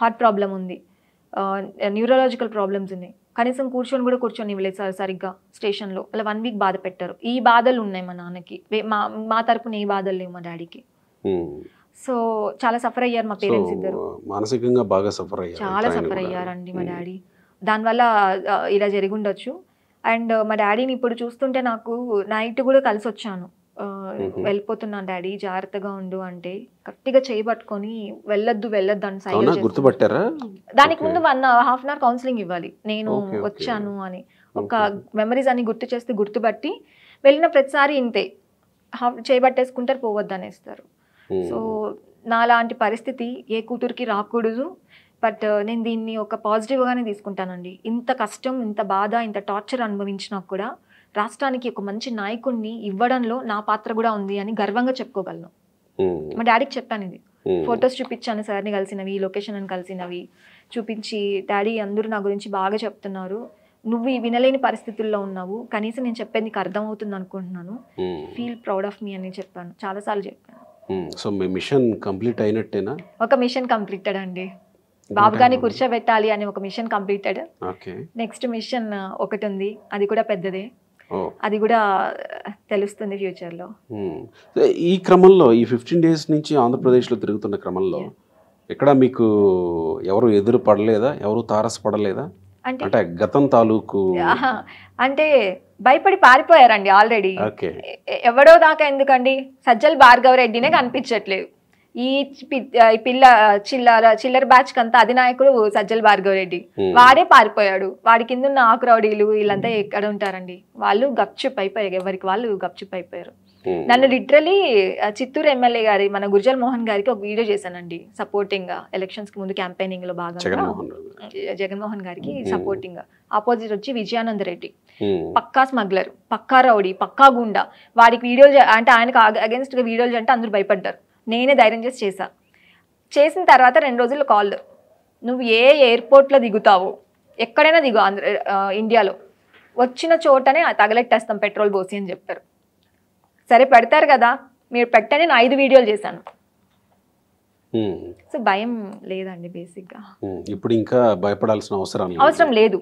హార్ట్ ప్రాబ్లం ఉంది న్యూరాలజికల్ ప్రాబ్లమ్స్ ఉన్నాయి కనీసం కూర్చొని కూడా కూర్చొని ఇవ్వలేదు సార్ సరిగ్గా స్టేషన్లో అలా వన్ వీక్ బాధ పెట్టారు ఈ బాధలు ఉన్నాయి మా నాన్నకి మా మా తరపున ఏ బాధలు లేవు మా డాడీకి సో చాలా సఫర్ అయ్యారు మా పేరెంట్స్ ఇద్దరు మానసికంగా బాగా సఫర్ అయ్యారు చాలా సఫర్ అయ్యారండి మా డాడీ దానివల్ల ఇలా జరిగి ఉండొచ్చు అండ్ మా డాడీని ఇప్పుడు చూస్తుంటే నాకు నైట్ కూడా కలిసి వచ్చాను వెళ్ళిపోతున్నాను డాడీ జాగ్రత్తగా ఉండు అంటే గట్టిగా చేయబట్టుకొని వెళ్ళొద్దు వెళ్ళొద్దు అని సైడ్ గుర్తుపట్టారా దానికి ముందు one half an hour counselling ఇవ్వాలి నేను వచ్చాను అని ఒక మెమరీస్ అని గుర్తు చేస్తే గుర్తుపట్టి వెళ్ళిన ప్రతిసారి ఇంతే చేయబట్టేసుకుంటారు పోవద్దు అనేస్తారు సో నా లాంటి పరిస్థితి ఏ కూతురికి రాకూడదు బట్ uh, నేను దీన్ని ఒక పాజిటివ్గానే తీసుకుంటానండి ఇంత కష్టం ఇంత బాధ ఇంత టార్చర్ అనుభవించినా కూడా రాష్ట్రానికి ఒక మంచి నాయకుడిని ఇవ్వడంలో నా పాత్ర కూడా ఉంది అని గర్వంగా చెప్పుకోగలను మా డాడీకి చెప్పాను ఇది ఫొటోస్ చూపించాను సార్ని కలిసినవి లొకేషన్ అని కలిసినవి చూపించి డాడీ అందరూ నా గురించి బాగా చెప్తున్నారు నువ్వు వినలేని పరిస్థితుల్లో ఉన్నావు కనీసం నేను చెప్పేది నీకు అర్థమవుతుంది అనుకుంటున్నాను ఫీల్ ప్రౌడ్ ఆఫ్ మీ అని చెప్పాను చాలాసార్లు చెప్పాను సో మిషన్ కంప్లీట్ అయినట్టేనా ఒక మిషన్ కంప్లీటెడ్ అండి బాబుగాని కూర్చోబెట్టాలి అని ఒక మిషన్ కంప్లీటెడ్ నెక్స్ట్ మిషన్ ఒకటి ఉంది అది కూడా పెద్దదే అది కూడా తెలుస్తుంది ఫ్యూచర్ లో ఈ క్రమంలో ఈ ఫిఫ్టీన్ డేస్ నుంచి ఆంధ్రప్రదేశ్లో తిరుగుతున్న క్రమంలో ఇక్కడ మీకు ఎవరు ఎదురు పడలేదా ఎవరు పడలేదా అంటే గతం తాలూకు అంటే భయపడి పారిపోయారండి ఆల్రెడీ ఎవడో దాకా ఎందుకండి సజ్జల భార్గవ్ రెడ్డినే కనిపించట్లేదు ఈ పిల్ల చిల్లర చిల్లర బ్యాచ్ కంతా అధినాయకుడు సజ్జల రెడ్డి వాడే పారిపోయాడు వాడి కింద ఉన్న ఆకురౌడీలు వీళ్ళంతా ఎక్కడ ఉంటారండి వాళ్ళు గప్చుప్ అయిపోయారు ఎవరికి వాళ్ళు గప్చుప్ అయిపోయారు నన్ను లిటరలీ చిత్తూరు ఎమ్మెల్యే గారి మన గుర్జల్ మోహన్ గారికి ఒక వీడియో చేశానండి సపోర్టింగ్ గా ఎలక్షన్స్ కి ముందు క్యాంపెయినింగ్ లో భాగంగా జగన్మోహన్ గారికి సపోర్టింగ్ గా ఆపోజిట్ వచ్చి విజయానంద రెడ్డి పక్కా స్మగ్లర్ పక్కా రౌడీ పక్కా గుండా వాడికి వీడియోలు అంటే ఆయనకు అగేన్స్ట్ గా వీడియోలు అంటే అందరు భయపడ్డారు నేనే ధైర్యం చేసి చేసా చేసిన తర్వాత రెండు రోజులు కాల్ నువ్వు ఏ ఎయిర్పోర్ట్లో దిగుతావు ఎక్కడైనా దిగు ఆంధ్ర ఇండియాలో వచ్చిన చోటనే తగలెట్టేస్తాం పెట్రోల్ పోసి అని చెప్పారు సరే పెడతారు కదా మీరు పెట్టని నేను ఐదు వీడియోలు చేశాను సో భయం లేదండి బేసిక్గా ఇప్పుడు ఇంకా భయపడాల్సిన అవసరం అవసరం లేదు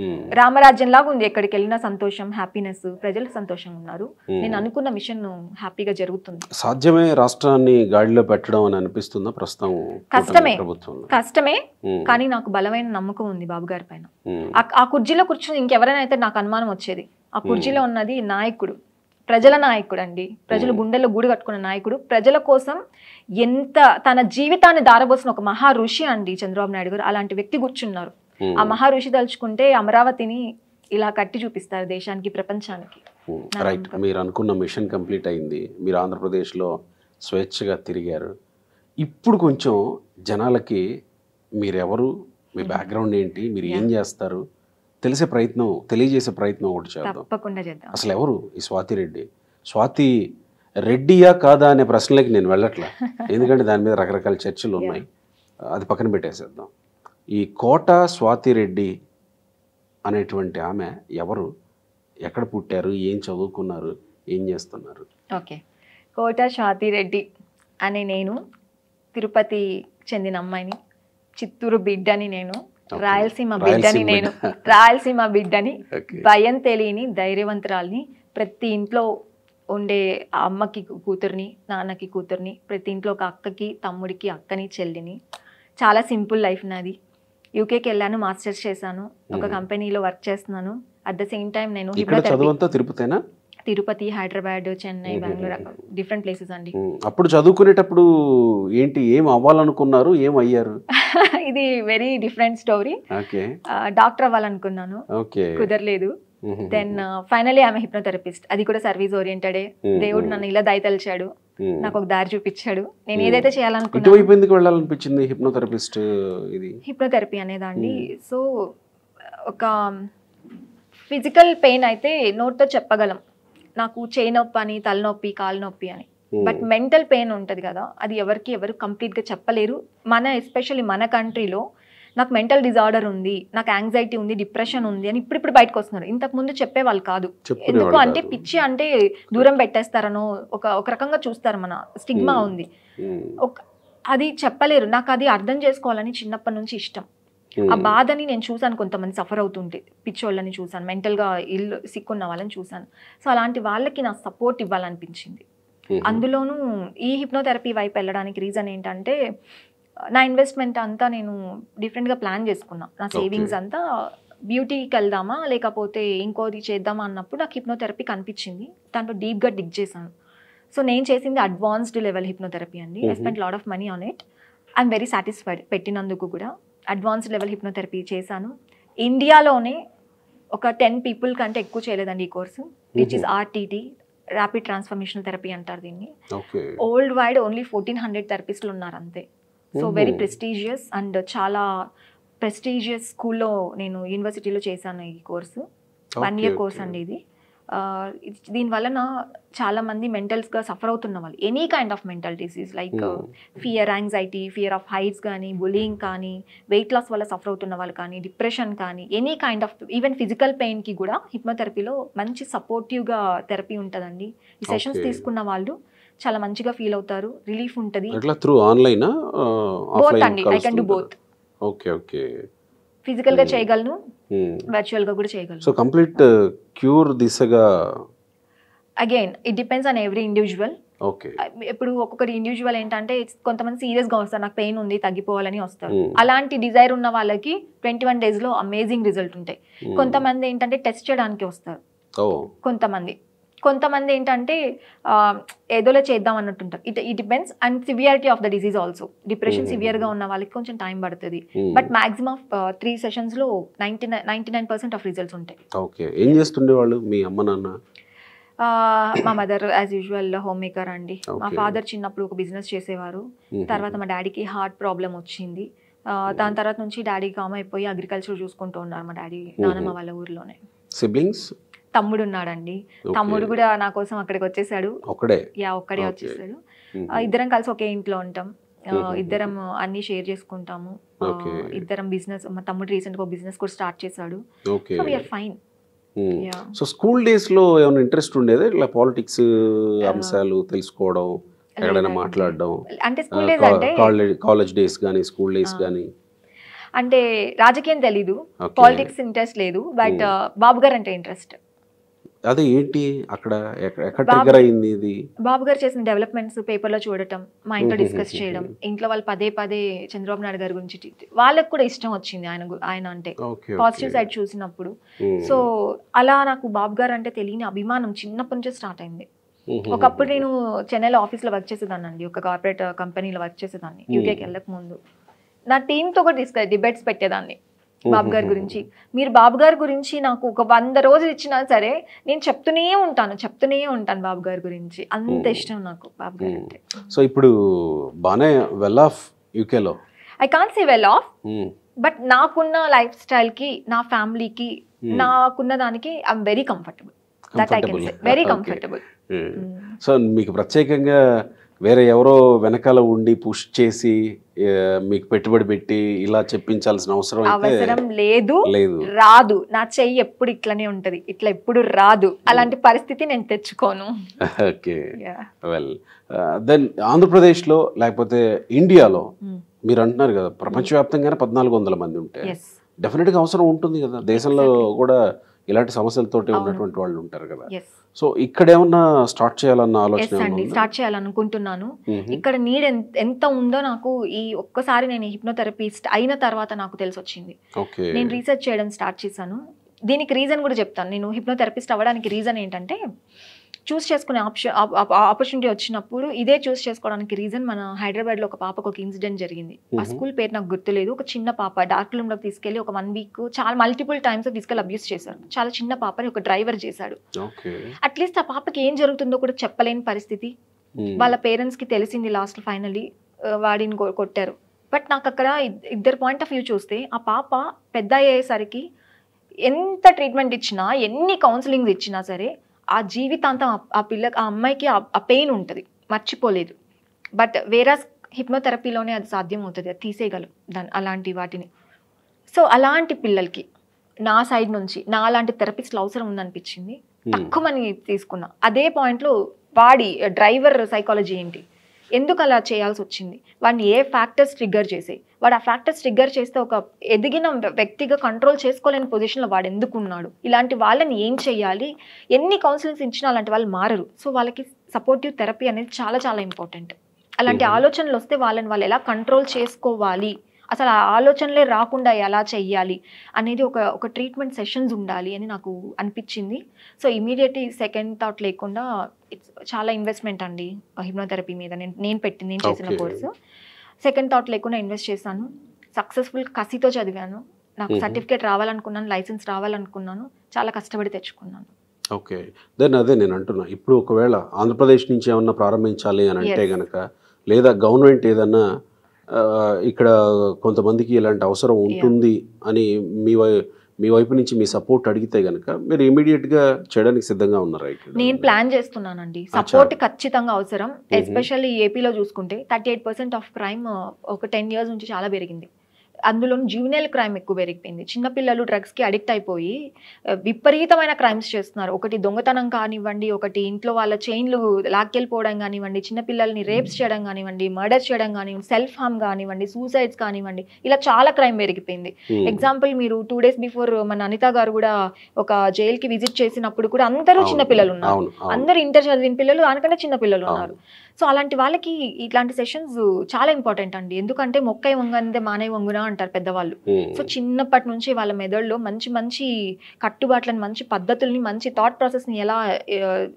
Hmm. రామరాజ్యం లాగా ఉంది ఎక్కడికి వెళ్ళినా సంతోషం హ్యాపీనెస్ ప్రజలు సంతోషంగా ఉన్నారు hmm. నేను అనుకున్న మిషన్ హ్యాపీగా జరుగుతుంది సాధ్యమే రాష్ట్రాన్ని గాడిలో పెట్టడం అని అనిపిస్తుందా ప్రస్తుతం కష్టమే కష్టమే hmm. కానీ నాకు బలమైన నమ్మకం ఉంది బాబు గారి పైన ఆ కుర్జీలో కూర్చుని ఇంకెవరైనా అయితే నాకు అనుమానం వచ్చేది ఆ కుర్జీలో ఉన్నది నాయకుడు ప్రజల నాయకుడు అండి ప్రజలు గుండెల్లో గూడు కట్టుకున్న నాయకుడు ప్రజల కోసం ఎంత తన జీవితాన్ని దారబోసిన ఒక మహా ఋషి అండి చంద్రబాబు నాయుడు గారు అలాంటి వ్యక్తి కూర్చున్నారు ఆ మహర్షి తలుచుకుంటే అమరావతిని ఇలా కట్టి చూపిస్తారు దేశానికి ప్రపంచానికి రైట్ మీరు అనుకున్న మిషన్ కంప్లీట్ అయింది మీరు ఆంధ్రప్రదేశ్లో స్వేచ్ఛగా తిరిగారు ఇప్పుడు కొంచెం జనాలకి మీరెవరు మీ బ్యాక్గ్రౌండ్ ఏంటి మీరు ఏం చేస్తారు తెలిసే ప్రయత్నం తెలియజేసే ప్రయత్నం ఒకటి చేద్దాం తప్పకుండా చేద్దాం అసలు ఎవరు ఈ స్వాతి రెడ్డి స్వాతి రెడ్డియా కాదా అనే ప్రశ్నలకి నేను వెళ్ళట్లే ఎందుకంటే దాని మీద రకరకాల చర్చలు ఉన్నాయి అది పక్కన పెట్టేసేద్దాం ఈ కోట స్వాతిరెడ్డి అనేటువంటి ఆమె ఎవరు ఎక్కడ పుట్టారు ఏం చదువుకున్నారు ఏం చేస్తున్నారు ఓకే కోట స్వాతిరెడ్డి అనే నేను తిరుపతి చెందిన అమ్మాయిని చిత్తూరు బిడ్డని నేను రాయలసీమ బిడ్డని నేను రాయలసీమ బిడ్డని భయం తెలియని ధైర్యవంతురాల్ని ప్రతి ఇంట్లో ఉండే అమ్మకి కూతుర్ని నాన్నకి కూతుర్ని ప్రతి ఇంట్లో ఒక అక్కకి తమ్ముడికి అక్కని చెల్లిని చాలా సింపుల్ లైఫ్ నాది యూకేకి వెళ్ళాను మాస్టర్స్ చేశాను ఒక కంపెనీలో వర్క్ చేస్తున్నాను అట్ ద సేమ్ టైం నేను తిరుపతేనా తిరుపతి హైదరాబాద్ చెన్నై బెంగళూరు డిఫరెంట్ ప్లేసెస్ అండి అప్పుడు చదువుకునేటప్పుడు ఏంటి ఏం అవ్వాలనుకున్నారు ఏం అయ్యారు ఇది వెరీ డిఫరెంట్ స్టోరీ డాక్టర్ అవ్వాలనుకున్నాను కుదరలేదు దెన్ ఫైనలీ ఆమె హిప్నోథెరపిస్ట్ అది కూడా సర్వీస్ ఓరియంటెడే దేవుడు నన్ను ఇలా దయతలిచాడు నాకు ఒక దారి చూపించాడు నేను ఏదైతే చేయాలనుకున్నాను హిప్నోథెరపిస్ట్ ఇది హిప్నోథెరపీ అనేదాండి సో ఒక ఫిజికల్ పెయిన్ అయితే నోట్తో చెప్పగలం నాకు చేయి నొప్పి అని తలనొప్పి కాలు నొప్పి అని బట్ మెంటల్ పెయిన్ ఉంటుంది కదా అది ఎవరికి ఎవరు కంప్లీట్గా చెప్పలేరు మన ఎస్పెషల్లీ మన కంట్రీలో నాకు మెంటల్ డిజార్డర్ ఉంది నాకు యాంగ్జైటీ ఉంది డిప్రెషన్ ఉంది అని ఇప్పుడు ఇప్పుడు బయటకు వస్తున్నారు ఇంతకు ముందు చెప్పేవాళ్ళు కాదు ఎందుకు అంటే పిచ్చి అంటే దూరం పెట్టేస్తారనో ఒక ఒక రకంగా చూస్తారు మన స్టిగ్మా ఉంది ఒక అది చెప్పలేరు నాకు అది అర్థం చేసుకోవాలని చిన్నప్పటి నుంచి ఇష్టం ఆ బాధని నేను చూసాను కొంతమంది సఫర్ అవుతుంటే పిచ్చోళ్ళని చూసాను మెంటల్గా ఇల్లు సిక్కున్న వాళ్ళని చూసాను సో అలాంటి వాళ్ళకి నా సపోర్ట్ ఇవ్వాలనిపించింది అందులోనూ ఈ హిప్నోథెరపీ వైపు వెళ్ళడానికి రీజన్ ఏంటంటే నా ఇన్వెస్ట్మెంట్ అంతా నేను డిఫరెంట్గా ప్లాన్ చేసుకున్నా నా సేవింగ్స్ అంతా బ్యూటీకి వెళ్దామా లేకపోతే ఇంకోది చేద్దామా అన్నప్పుడు నాకు హిప్నోథెరపీ కనిపించింది దాంట్లో డీప్గా డిగ్ చేశాను సో నేను చేసింది అడ్వాన్స్డ్ లెవెల్ హిప్నోథెరపీ అండి I spend lot of money on it I'm very satisfied పెట్టినందుకు కూడా అడ్వాన్స్డ్ లెవెల్ హిప్నోథెరపీ చేశాను ఇండియాలోనే ఒక టెన్ పీపుల్ కంటే ఎక్కువ చేయలేదండి ఈ course which is RTT rapid transformational therapy అంటారు దీన్ని world wide only fourteen hundred థెరపిస్టులు ఉన్నారు అంతే సో వెరీ ప్రెస్టీజియస్ అండ్ చాలా ప్రెస్టీజియస్ స్కూల్లో నేను యూనివర్సిటీలో చేశాను ఈ కోర్సు వన్ ఇయర్ కోర్స్ అండి ఇది దీని వలన చాలా మంది మెంటల్స్గా సఫర్ అవుతున్న వాళ్ళు any kind of mental disease like fear anxiety fear of heights కానీ బులింగ్ కానీ వెయిట్ లాస్ వల్ల సఫర్ అవుతున్న వాళ్ళు కానీ డిప్రెషన్ కానీ any kind of even physical పెయిన్కి కూడా హిప్మోథెరపీలో మంచి సపోర్టివ్గా థెరపీ ఉంటుందండి ఈ సెషన్స్ తీసుకున్న వాళ్ళు చాలా మంచిగా ఫీల్ అవుతారు రిలీఫ్ ఉంటుంది ఫిజికల్ గా చేయగలను వర్చువల్ hmm. గా కూడా చేయగలను సో కంప్లీట్ క్యూర్ దిశగా again it depends on every individual okay ఇప్పుడు ఒక్కొక్కటి ఇండివిజువల్ ఏంటంటే కొంతమంది సీరియస్ గా వస్తారు నాకు పెయిన్ ఉంది తగ్గిపోవాలని వస్తారు hmm. అలాంటి డిజైర్ ఉన్న వాళ్ళకి ట్వంటీ వన్ డేస్ లో అమేజింగ్ రిజల్ట్ ఉంటాయి hmm. కొంతమంది ఏంటంటే టెస్ట్ చేయడానికి వస్తారు oh. కొంతమంది కొంతమంది ఏంటంటే ఏదోలో చేద్దాం అన్నట్టు ఉంటారు it it depends and severity of the disease also depression severe గా ఉన్న వాళ్ళకి కొంచెం టైం పడుతుంది but maximum of three sessions లో ninety ninety nine percent of results ఉంటాయి మా mother as usual homemaker అండి మా ఫాదర్ చిన్నప్పుడు ఒక బిజినెస్ చేసేవారు hmm. తర్వాత మా డాడీకి హార్ట్ ప్రాబ్లం వచ్చింది hmm. దాని తర్వాత నుంచి డాడీ కామ్ అయిపోయి అగ్రికల్చర్ చూసుకుంటూ ఉన్నారు మా డాడీ hmm. నానమ్మ వాళ్ళ ఊర్లోనే సిబ్లింగ్స్ తమ్ముడు ఉన్నాడండి తమ్ముడు కూడా నా కోసం అక్కడికి వచ్చేసాడు ఒక్కడే యా ఒక్కడే వచ్చేసాడు ఇద్దరం కలిసి ఒకే ఇంట్లో ఉంటాం ఇద్దరం అన్ని షేర్ చేసుకుంటాము ఇద్దరం బిజినెస్ మా తమ్ముడు రీసెంట్ గా బిజినెస్ కూడా స్టార్ట్ చేశాడు so fine so school days లో ఏమైనా ఇంట్రెస్ట్ ఉండేది ఇట్లా పాలిటిక్స్ అంశాలు తెలుసుకోవడం ఎక్కడైనా మాట్లాడడం అంటే స్కూల్ డేస్ అంటే కాలేజ్ డేస్ కానీ స్కూల్ డేస్ కానీ అంటే రాజకీయం తెలీదు పాలిటిక్స్ ఇంట్రెస్ట్ లేదు బట్ బాబు గారు అంటే ఇంట్రెస్ట్ అదే ఏంటి అక్కడ ఎక్కడ ట్రిగర్ అయింది ఇది బాబు గారు చేసిన డెవలప్మెంట్స్ పేపర్లో చూడటం మా ఇంట్లో డిస్కస్ చేయడం ఇంట్లో వాళ్ళు పదే పదే చంద్రబాబు నాయుడు గారి గురించి వాళ్ళకి కూడా ఇష్టం వచ్చింది ఆయన ఆయన అంటే పాజిటివ్ సైడ్ చూసినప్పుడు సో అలా నాకు బాబు గారు అంటే తెలియని అభిమానం చిన్నప్పటి నుంచే స్టార్ట్ అయింది ఒకప్పుడు నేను చెన్నైలో ఆఫీస్లో వర్క్ అండి ఒక కార్పొరేట్ కంపెనీలో వర్క్ చేసేదాన్ని యూకేకి వెళ్ళక ముందు నా టీంతో కూడా డిస్కస్ డిబేట్స్ పెట్టేదాన్ని బాబు గారి గురించి మీరు బాబు గారి గురించి నాకు ఒక వంద రోజులు ఇచ్చినా సరే నేను చెప్తూనే ఉంటాను చెప్తూనే ఉంటాను బాబు గారి గురించి అంత ఇష్టం నాకు బాబు గారు అంటే సో ఇప్పుడు బాగానే వెల్ ఆఫ్ యూకేలో I can say well off but నాకున్న లైఫ్ స్టైల్ కి నా ఫ్యామిలీకి నాకున్న దానికి I'm very comfortable that I can say very comfortable so మీకు ప్రత్యేకంగా వేరే ఎవరో వెనకాల ఉండి పుష్ చేసి మీకు పెట్టుబడి పెట్టి ఇలా చెప్పించాల్సిన అవసరం అవసరం లేదు లేదు రాదు నా చెయ్యి ఎప్పుడు ఇట్లనే ఉంటది ఇట్లా ఎప్పుడు రాదు అలాంటి పరిస్థితి నేను తెచ్చుకోను ఓకే వెల్ దెన్ uh, ఆంధ్రప్రదేశ్లో లేకపోతే ఇండియాలో hmm. మీరు అంటున్నారు కదా ప్రపంచవ్యాప్తంగానే పద్నాలుగు వందల మంది ఉంటే డెఫినెట్గా అవసరం ఉంటుంది కదా దేశంలో కూడా ఇలాంటి సమస్యలతో ఉన్నటువంటి వాళ్ళు ఉంటారు కదా సో ఇక్కడ ఏమన్నా స్టార్ట్ చేయాలన్న ఆలోచన అండి స్టార్ట్ చేయాలనుకుంటున్నాను ఇక్కడ నీడ్ ఎంత ఉందో నాకు ఈ ఒక్కసారి నేను హిప్నోథెరపిస్ట్ అయిన తర్వాత నాకు తెలిసి వచ్చింది నేను రీసెర్చ్ చేయడం స్టార్ట్ చేశాను దీనికి రీజన్ కూడా చెప్తాను నేను హిప్నోథెరపిస్ట్ అవ్వడానికి రీజన్ ఏంటంటే చూస్ చేసుకునే ఆప్షన్ ఆపర్చునిటీ వచ్చినప్పుడు ఇదే చూస్ చేసుకోవడానికి రీజన్ మన హైదరాబాద్ లో ఒక పాపకు ఒక ఇన్సిడెంట్ జరిగింది ఆ స్కూల్ పేరు నాకు గుర్తులేదు ఒక చిన్న పాప డార్క్ లోకి తీసుకెళ్ళి ఒక వన్ వీక్ చాలా మల్టిపుల్ టైమ్స్ ఫిజికల్ అబ్యూస్ చేశారు చాలా చిన్న పాపని ఒక డ్రైవర్ చేశాడు అట్లీస్ట్ ఆ పాపకి ఏం జరుగుతుందో కూడా చెప్పలేని పరిస్థితి వాళ్ళ పేరెంట్స్ కి తెలిసింది లాస్ట్ ఫైనల్లీ వాడిని కొట్టారు బట్ నాకు అక్కడ ఇద్దరు పాయింట్ ఆఫ్ వ్యూ చూస్తే ఆ పాప పెద్ద అయ్యేసరికి ఎంత ట్రీట్మెంట్ ఇచ్చినా ఎన్ని కౌన్సిలింగ్స్ ఇచ్చినా సరే ఆ జీవితాంతం ఆ పిల్లకి ఆ అమ్మాయికి ఆ పెయిన్ ఉంటుంది మర్చిపోలేదు బట్ వేరే హిప్నోథెరపీలోనే అది సాధ్యం అవుతుంది అది తీసేయగలం దాని అలాంటి వాటిని సో అలాంటి పిల్లలకి నా సైడ్ నుంచి నా అలాంటి థెరపిస్ట్లు అవసరం ఉందనిపించింది hmm. తక్కువ మని తీసుకున్నా అదే పాయింట్లో వాడి డ్రైవర్ సైకాలజీ ఏంటి ఎందుకు అలా చేయాల్సి వచ్చింది వాడిని ఏ ఫ్యాక్టర్స్ ట్రిగ్గర్ చేసే వాడు ఆ ఫ్యాక్టర్స్ ట్రిగ్గర్ చేస్తే ఒక ఎదిగిన వ్యక్తిగా కంట్రోల్ చేసుకోలేని పొజిషన్లో వాడు ఎందుకు ఉన్నాడు ఇలాంటి వాళ్ళని ఏం చేయాలి ఎన్ని కౌన్సిలింగ్స్ ఇచ్చినా అలాంటి వాళ్ళు మారరు సో వాళ్ళకి సపోర్టివ్ థెరపీ అనేది చాలా చాలా ఇంపార్టెంట్ అలాంటి ఆలోచనలు వస్తే వాళ్ళని వాళ్ళు ఎలా కంట్రోల్ చేసుకోవాలి అసలు ఆ ఆలోచనలే రాకుండా ఎలా చెయ్యాలి అనేది ఒక ఒక ట్రీట్మెంట్ సెషన్స్ ఉండాలి అని నాకు అనిపించింది సో ఇమీడియట్ సెకండ్ థాట్ లేకుండా ఇట్స్ చాలా ఇన్వెస్ట్మెంట్ అండి హిమోథెరపీ మీద నేను నేను పెట్టింది నేను చేసిన కోర్సు సెకండ్ థాట్ లేకుండా ఇన్వెస్ట్ చేశాను సక్సెస్ఫుల్ కసితో చదివాను నాకు సర్టిఫికేట్ రావాలనుకున్నాను లైసెన్స్ రావాలనుకున్నాను చాలా కష్టపడి తెచ్చుకున్నాను ఓకే దెన్ అదే నేను అంటున్నా ఇప్పుడు ఒకవేళ ఆంధ్రప్రదేశ్ నుంచి ఏమన్నా ప్రారంభించాలి అని అంటే గనక లేదా గవర్నమెంట్ ఏదన్నా ఇక్కడ కొంతమందికి ఇలాంటి అవసరం ఉంటుంది అని మీ మీ వైపు నుంచి మీ సపోర్ట్ అడిగితే గనక మీరు ఇమీడియట్ గా చేయడానికి సిద్ధంగా ఉన్నారా నేను ప్లాన్ చేస్తున్నానండి సపోర్ట్ ఖచ్చితంగా అవసరం ఎస్పెషల్లీ ఏపీలో చూసుకుంటే thirty eight percent of crime ఒక టెన్ ఇయర్స్ నుంచి చాలా పెరిగింది అందులో జ్యూనియల్ క్రైమ్ ఎక్కువ పెరిగిపోయింది చిన్నపిల్లలు డ్రగ్స్కి అడిక్ట్ అయిపోయి విపరీతమైన క్రైమ్స్ చేస్తున్నారు ఒకటి దొంగతనం కానివ్వండి ఒకటి ఇంట్లో వాళ్ళ చైన్లు లాక్కెళ్ళిపోవడం కానివ్వండి చిన్నపిల్లల్ని రేప్స్ చేయడం కానివ్వండి మర్డర్ చేయడం కానివ్వండి సెల్ఫ్ హార్మ్ కానివ్వండి సూసైడ్స్ కానివ్వండి ఇలా చాలా క్రైమ్ పెరిగిపోయింది ఎగ్జాంపుల్ మీరు టూ డేస్ బిఫోర్ మన అనిత గారు కూడా ఒక జైలుకి విజిట్ చేసినప్పుడు కూడా అందరూ చిన్నపిల్లలు ఉన్నారు అందరూ ఇంటర్ చదివిన పిల్లలు దానికంటే చిన్నపిల్లలు ఉన్నారు సో అలాంటి వాళ్ళకి ఇట్లాంటి సెషన్స్ చాలా ఇంపార్టెంట్ అండి ఎందుకంటే మొక్కై వంగందే మానే వంగునా అంటారు పెద్దవాళ్ళు hmm. సో చిన్నప్పటి నుంచి వాళ్ళ మెదడులో మంచి మంచి కట్టుబాట్లను మంచి పద్ధతుల్ని మంచి థాట్ ప్రాసెస్ని ఎలా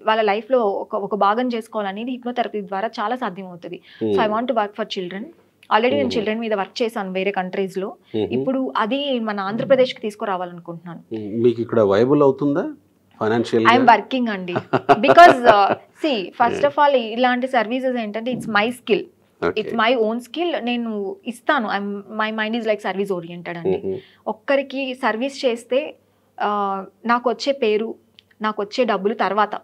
వాళ్ళ లైఫ్లో ఒక ఒక భాగం చేసుకోవాలనేది హిప్నోథెరపీ ద్వారా చాలా సాధ్యమవుతుంది so I want work for children already నేను చిల్డ్రన్ hmm. మీద వర్క్ చేశాను వేరే కంట్రీస్ లో hmm. ఇప్పుడు అది మన ఆంధ్రప్రదేశ్ కి తీసుకురావాలనుకుంటున్నాను మీకు ఇక్కడ వైబుల్ అవుతుందా ఐఎమ్ వర్కింగ్ అండి because see first of all ఇలాంటి సర్వీసెస్ ఏంటంటే it's my skill it's my own skill నేను ఇస్తాను I my mind is like service oriented అండి ఒక్కరికి సర్వీస్ చేస్తే నాకు వచ్చే పేరు నాకు వచ్చే డబ్బులు తర్వాత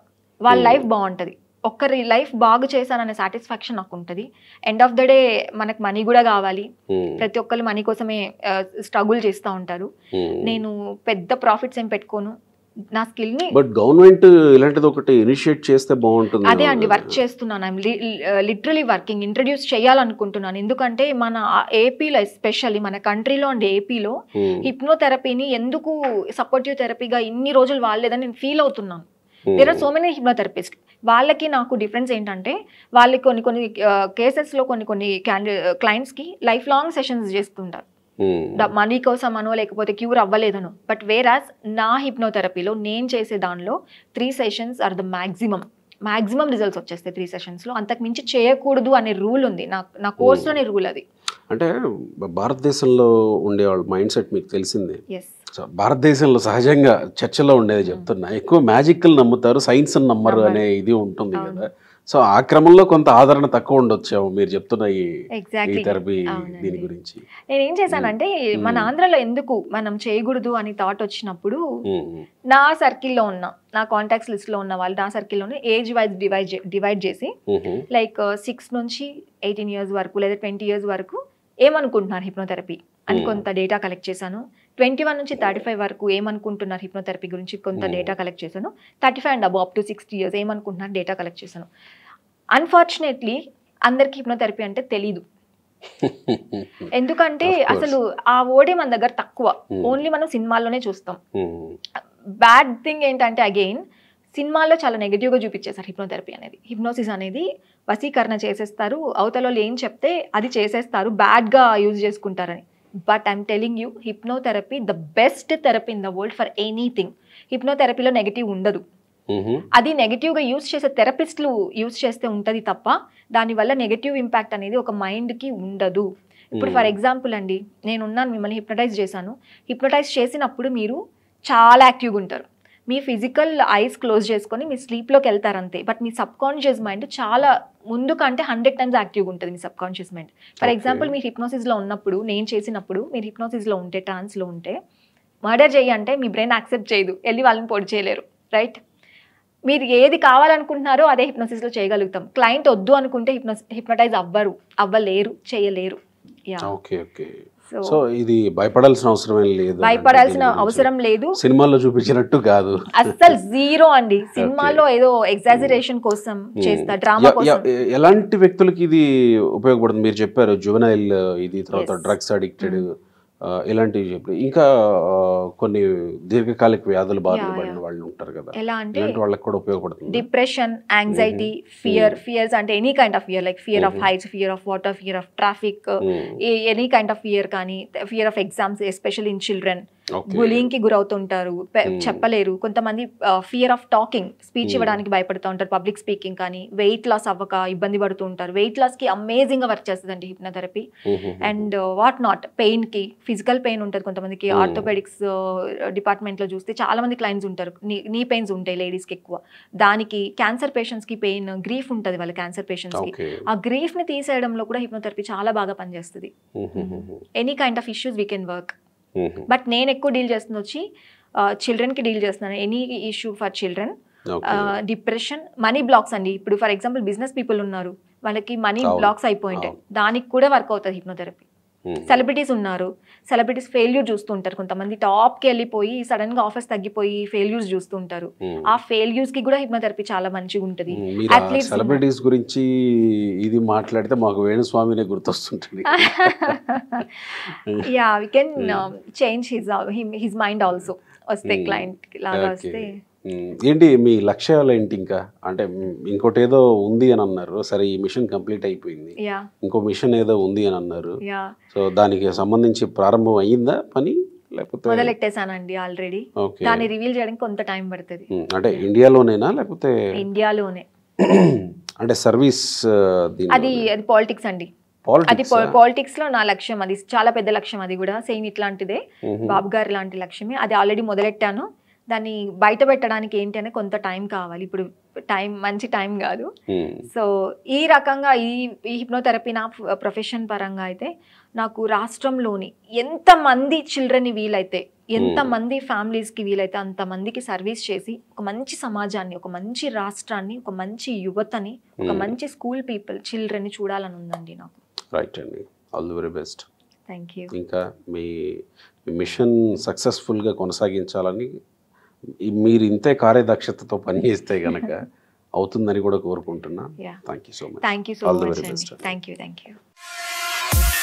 వాళ్ళ లైఫ్ mm. బాగుంటుంది ఒక్కరి లైఫ్ బాగు చేశాననే సాటిస్ఫాక్షన్ నాకు ఉంటుంది ఎండ్ ఆఫ్ ద డే మనకు మనీ కూడా కావాలి mm. ప్రతి ఒక్కరు మనీ కోసమే స్ట్రగుల్ చేస్తూ ఉంటారు mm. నేను పెద్ద ప్రాఫిట్స్ ఏం పెట్టుకోను నా స్కిల్ ని బట్ గవర్నమెంట్ ఇలాంటిది ఒకటి ఇనిషియేట్ చేస్తే బాగుంటుంది అదే అండి వర్క్ చేస్తున్నాను ఐమ్ లిటరలీ వర్కింగ్ ఇంట్రడ్యూస్ చేయాలనుకుంటున్నాను ఎందుకంటే మన ఏపీలో ఎస్పెషల్లీ మన కంట్రీలో అండ్ ఏపీలో హిప్నోథెరపీని hmm. ఎందుకు సపోర్టివ్ థెరపీగా ఇన్ని రోజులు వాడలేదని నేను ఫీల్ అవుతున్నాను there are so many hypnotherapist వాళ్ళకి నాకు డిఫరెన్స్ ఏంటంటే వాళ్ళకి కొన్ని కొన్ని కేసెస్లో uh, కొన్ని కొన్ని క్యాండి క్లయింట్స్కి లైఫ్ లాంగ్ సెషన్స్ చేస్తుంటారు Hmm. మనీ కోసం అనో లేకపోతే క్యూర్ అవ్వలేదను బట్ వేరాజ్ నా హిప్నోథెరపీలో నేను చేసే దానిలో three sessions are the maximum maximum results వచ్చేస్తాయి త్రీ సెషన్స్లో అంతకు మించి చేయకూడదు అనే రూల్ ఉంది నా నా కోర్సులోనే hmm. రూల్ అది అంటే భారతదేశంలో ఉండే వాళ్ళ మైండ్ సెట్ మీకు తెలిసిందే సో భారతదేశంలో సహజంగా చర్చలో ఉండేది hmm. చెప్తున్నా ఎక్కువ మ్యాజిక్ నమ్ముతారు సైన్స్ నమ్మరు అనే ఇది ఉంటుంది కదా సో ఆ క్రమంలో కొంత ఆదరణ తక్కువ ఉండొచ్చాము మీరు చెప్తున్న ఈ థెరపీ దీని గురించి నేను ఏం చేశానంటే మన ఆంధ్రలో ఎందుకు మనం చేయకూడదు అని థాట్ వచ్చినప్పుడు నా సర్కిల్లో ఉన్న నా కాంటాక్ట్స్ లో ఉన్న వాళ్ళు నా సర్కిల్లో ఏజ్ వైజ్ డివైడ్ డివైడ్ చేసి లైక్ సిక్స్ uh, నుంచి ఎయిటీన్ ఇయర్స్ వరకు లేదా ట్వంటీ ఇయర్స్ వరకు ఏమనుకుంటున్నారు హిప్నోథెరపీ అని కొంత డేటా కలెక్ట్ చేశాను ట్వంటీ వన్ నుంచి థర్టీ ఫైవ్ వరకు ఏమనుకుంటున్నారు హిప్నోథెరపీ గురించి కొంత డేటా కలెక్ట్ చేశాను thirty five and above up to sixty years ఏమనుకుంటున్నారు డేటా కలెక్ట్ చేశాను అన్ఫార్చునేట్లీ అందరికి హిప్నోథెరపీ అంటే తెలీదు ఎందుకంటే అసలు ఆ ఓడే మన దగ్గర తక్కువ ఓన్లీ మనం సినిమాల్లోనే చూస్తాం బ్యాడ్ థింగ్ ఏంటంటే అగైన్ సినిమాల్లో చాలా నెగిటివ్గా చూపించేస్తారు హిప్నోథెరపీ అనేది హిప్నోసిస్ అనేది వసీకరణ చేసేస్తారు అవతలలో ఏం చెప్తే అది చేసేస్తారు బ్యాడ్గా యూజ్ చేసుకుంటారని but I'm telling you hypnotherapy the best therapy in the world for anything హిప్నోథెరపీలో నెగిటివ్ ఉండదు mm-hmm. అది నెగిటివ్గా యూజ్ చేసే థెరపిస్ట్లు యూజ్ చేస్తే ఉంటుంది తప్ప దానివల్ల నెగిటివ్ ఇంపాక్ట్ అనేది ఒక మైండ్కి ఉండదు ఇప్పుడు ఫర్ mm. ఎగ్జాంపుల్ అండి నేనున్నాను మిమ్మల్ని హిప్నటైజ్ చేశాను హిప్నటైజ్ చేసినప్పుడు మీరు చాలా యాక్టివ్గా ఉంటారు మీ ఫిజికల్ ఐస్ క్లోజ్ చేసుకొని మీ స్లీప్లోకి వెళ్తారు అంతే బట్ మీ సబ్ కాన్షియస్ మైండ్ చాలా ముందు కంటే హండ్రెడ్ టైమ్స్ యాక్టివ్గా ఉంటుంది మీ subconscious mind for example మీరు హిప్నోసిస్లో ఉన్నప్పుడు నేను చేసినప్పుడు మీరు హిప్నోసిస్లో ఉంటే ట్రాన్స్లో ఉంటే మర్డర్ చేయి అంటే మీ బ్రెయిన్ యాక్సెప్ట్ చేయదు వెళ్ళి వాళ్ళని పొడి చేయలేరు రైట్ మీరు ఏది కావాలనుకుంటున్నారో అదే హిప్నోసిస్లో చేయగలుగుతాం క్లయింట్ వద్దు అనుకుంటే హిప్నో హిప్నటైజ్ అవ్వరు అవ్వలేరు చేయలేరు యా ఓకే ఓకే సో ఇది భయపడాల్సిన అవసరం లేదు భయపడాల్సిన అవసరం లేదు సినిమాల్లో చూపించినట్టు కాదు అస్సలు జీరో అండి సినిమాలో ఏదో ఎగ్జాజిరేషన్ కోసం చేస్తా డ్రామా ఎలాంటి వ్యక్తులకి ఇది ఉపయోగపడుతుంది మీరు చెప్పారు జువెనైల్ ఇది తర్వాత డ్రగ్స్ అడిక్టెడ్ ఇలాంటివి చెప్పి ఇంకా కొన్ని దీర్ఘకాలిక వ్యాధులు బాధపడిన వాళ్ళు ఉంటారు కదా ఎలా అంటే వాళ్ళకి కూడా ఉపయోగపడుతుంది డిప్రెషన్ యాంగ్జైటీ ఫియర్ ఫియర్స్ అంటే any kind of fear like fear of heights fear of water fear of traffic any kind of fear కానీ fear of exams special in children bullying కి గురవుతుంటారు చెప్పలేరు కొంతమంది ఫియర్ ఆఫ్ టాకింగ్ స్పీచ్ ఇవ్వడానికి భయపడుతూ ఉంటారు public speaking కానీ weight loss అవ్వక ఇబ్బంది పడుతూ ఉంటారు వెయిట్ లాస్ కి అమేజింగ్ గా వర్క్ చేస్తుందండి hypnotherapy and what not pain కి ఫిజికల్ పెయిన్ ఉంటుంది కొంతమందికి ఆర్థోపెడిక్స్ డిపార్ట్మెంట్ లో చూస్తే చాలా మంది క్లయింట్స్ ఉంటారు నీ పెయిన్స్ ఉంటాయి లేడీస్ కి ఎక్కువ దానికి క్యాన్సర్ పేషెంట్స్ కి పెయిన్ గ్రీఫ్ ఉంటుంది వాళ్ళ క్యాన్సర్ పేషెంట్స్ కి ఆ గ్రీఫ్ ని తీసేయడంలో కూడా హిప్నోథెరపీ చాలా బాగా పనిచేస్తుంది any kind of issues we can work but mm-hmm. నేను ఎక్కువ డీల్ చేస్తుంది వచ్చి చిల్డ్రన్ కి డీల్ చేస్తున్నాను any issue for children depression money blocks అండి ఇప్పుడు ఫర్ ఎగ్జాంపుల్ బిజినెస్ పీపుల్ ఉన్నారు వాళ్ళకి మనీ బ్లాక్స్ అయిపోయింటాయి దానికి కూడా వర్క్ అవుతుంది హిప్నోథెరపీ సెలబ్రిటీస్ hmm. ఉన్నారు సెలబ్రిటీస్ ఫెయిల్యూర్ చూస్తుంటారు కొంతమంది టాప్ కి వెళ్ళిపోయి సడన్ గా ఆఫీస్ తగ్గిపోయి ఫెయిల్యూర్స్ చూస్తుంటారు hmm. ఆ ఫెయిల్యూర్స్ కి కూడా హిమ్మతెరపీ చాలా మంచిగా ఉంటది సెలబ్రిటీస్ hmm. గురించి ఇది మాట్లాడితే మాకు వేణుస్వామినే గుర్తొస్తుంటుంది yeah we can change his his mind also వస్తే క్లయింట్ లాగా వస్తే ఏంటి మీ లక్ష్యాలు ఏంటి ఇంకా అంటే ఇంకోటి ఏదో ఉంది అని అన్నారు సరే ఈ మిషన్ కంప్లీట్ అయిపోయింది ఇంకో మిషన్ ఏదో ఉంది అని అన్నారు సో దానికి సంబంధించి ప్రారంభం అయ్యిందా పని లేకపోతే మొదలెట్టేశానండి ఆల్రెడీ దాన్ని రివీల్ చేయడానికి కొంత టైం పడుతుంది అంటే ఇండియాలోనేనా లేకపోతే ఇండియాలోనే అంటే సర్వీస్ అది అది పాలిటిక్స్ అండి అది పాలిటిక్స్ లో నా లక్ష్యం అది చాలా పెద్ద లక్ష్యం అది కూడా సేమ్ ఇట్లాంటిదే బాబు గారు లాంటి లక్ష్యమే అది ఆల్రెడీ మొదలెట్టాను దాన్ని బయట పెట్టడానికి ఏంటి అనే కొంత టైం కావాలి ఇప్పుడు టైం మంచి టైం కాదు సో ఈ రకంగా ఈ ఈ హిప్నోథెరపీ నా ప్రొఫెషన్ పరంగా అయితే నాకు రాష్ట్రంలోని ఎంతమంది చిల్డ్రన్ని వీలైతే ఎంతమంది ఫ్యామిలీస్కి వీలైతే అంతమందికి సర్వీస్ చేసి ఒక మంచి సమాజాన్ని ఒక మంచి రాష్ట్రాన్ని ఒక మంచి యువతని ఒక మంచి స్కూల్ పీపుల్ చిల్డ్రన్ని చూడాలని ఉందండి నాకు రైట్ అండి all the very best thank you ఇంకా మీ మిషన్ సక్సెస్ఫుల్గా కొనసాగించాలని మీరు ఇంతే కార్యదక్షతతో పనిచేస్తే గనక అవుతుందని కూడా కోరుకుంటున్నా thank you so much thank you so much thank you thank you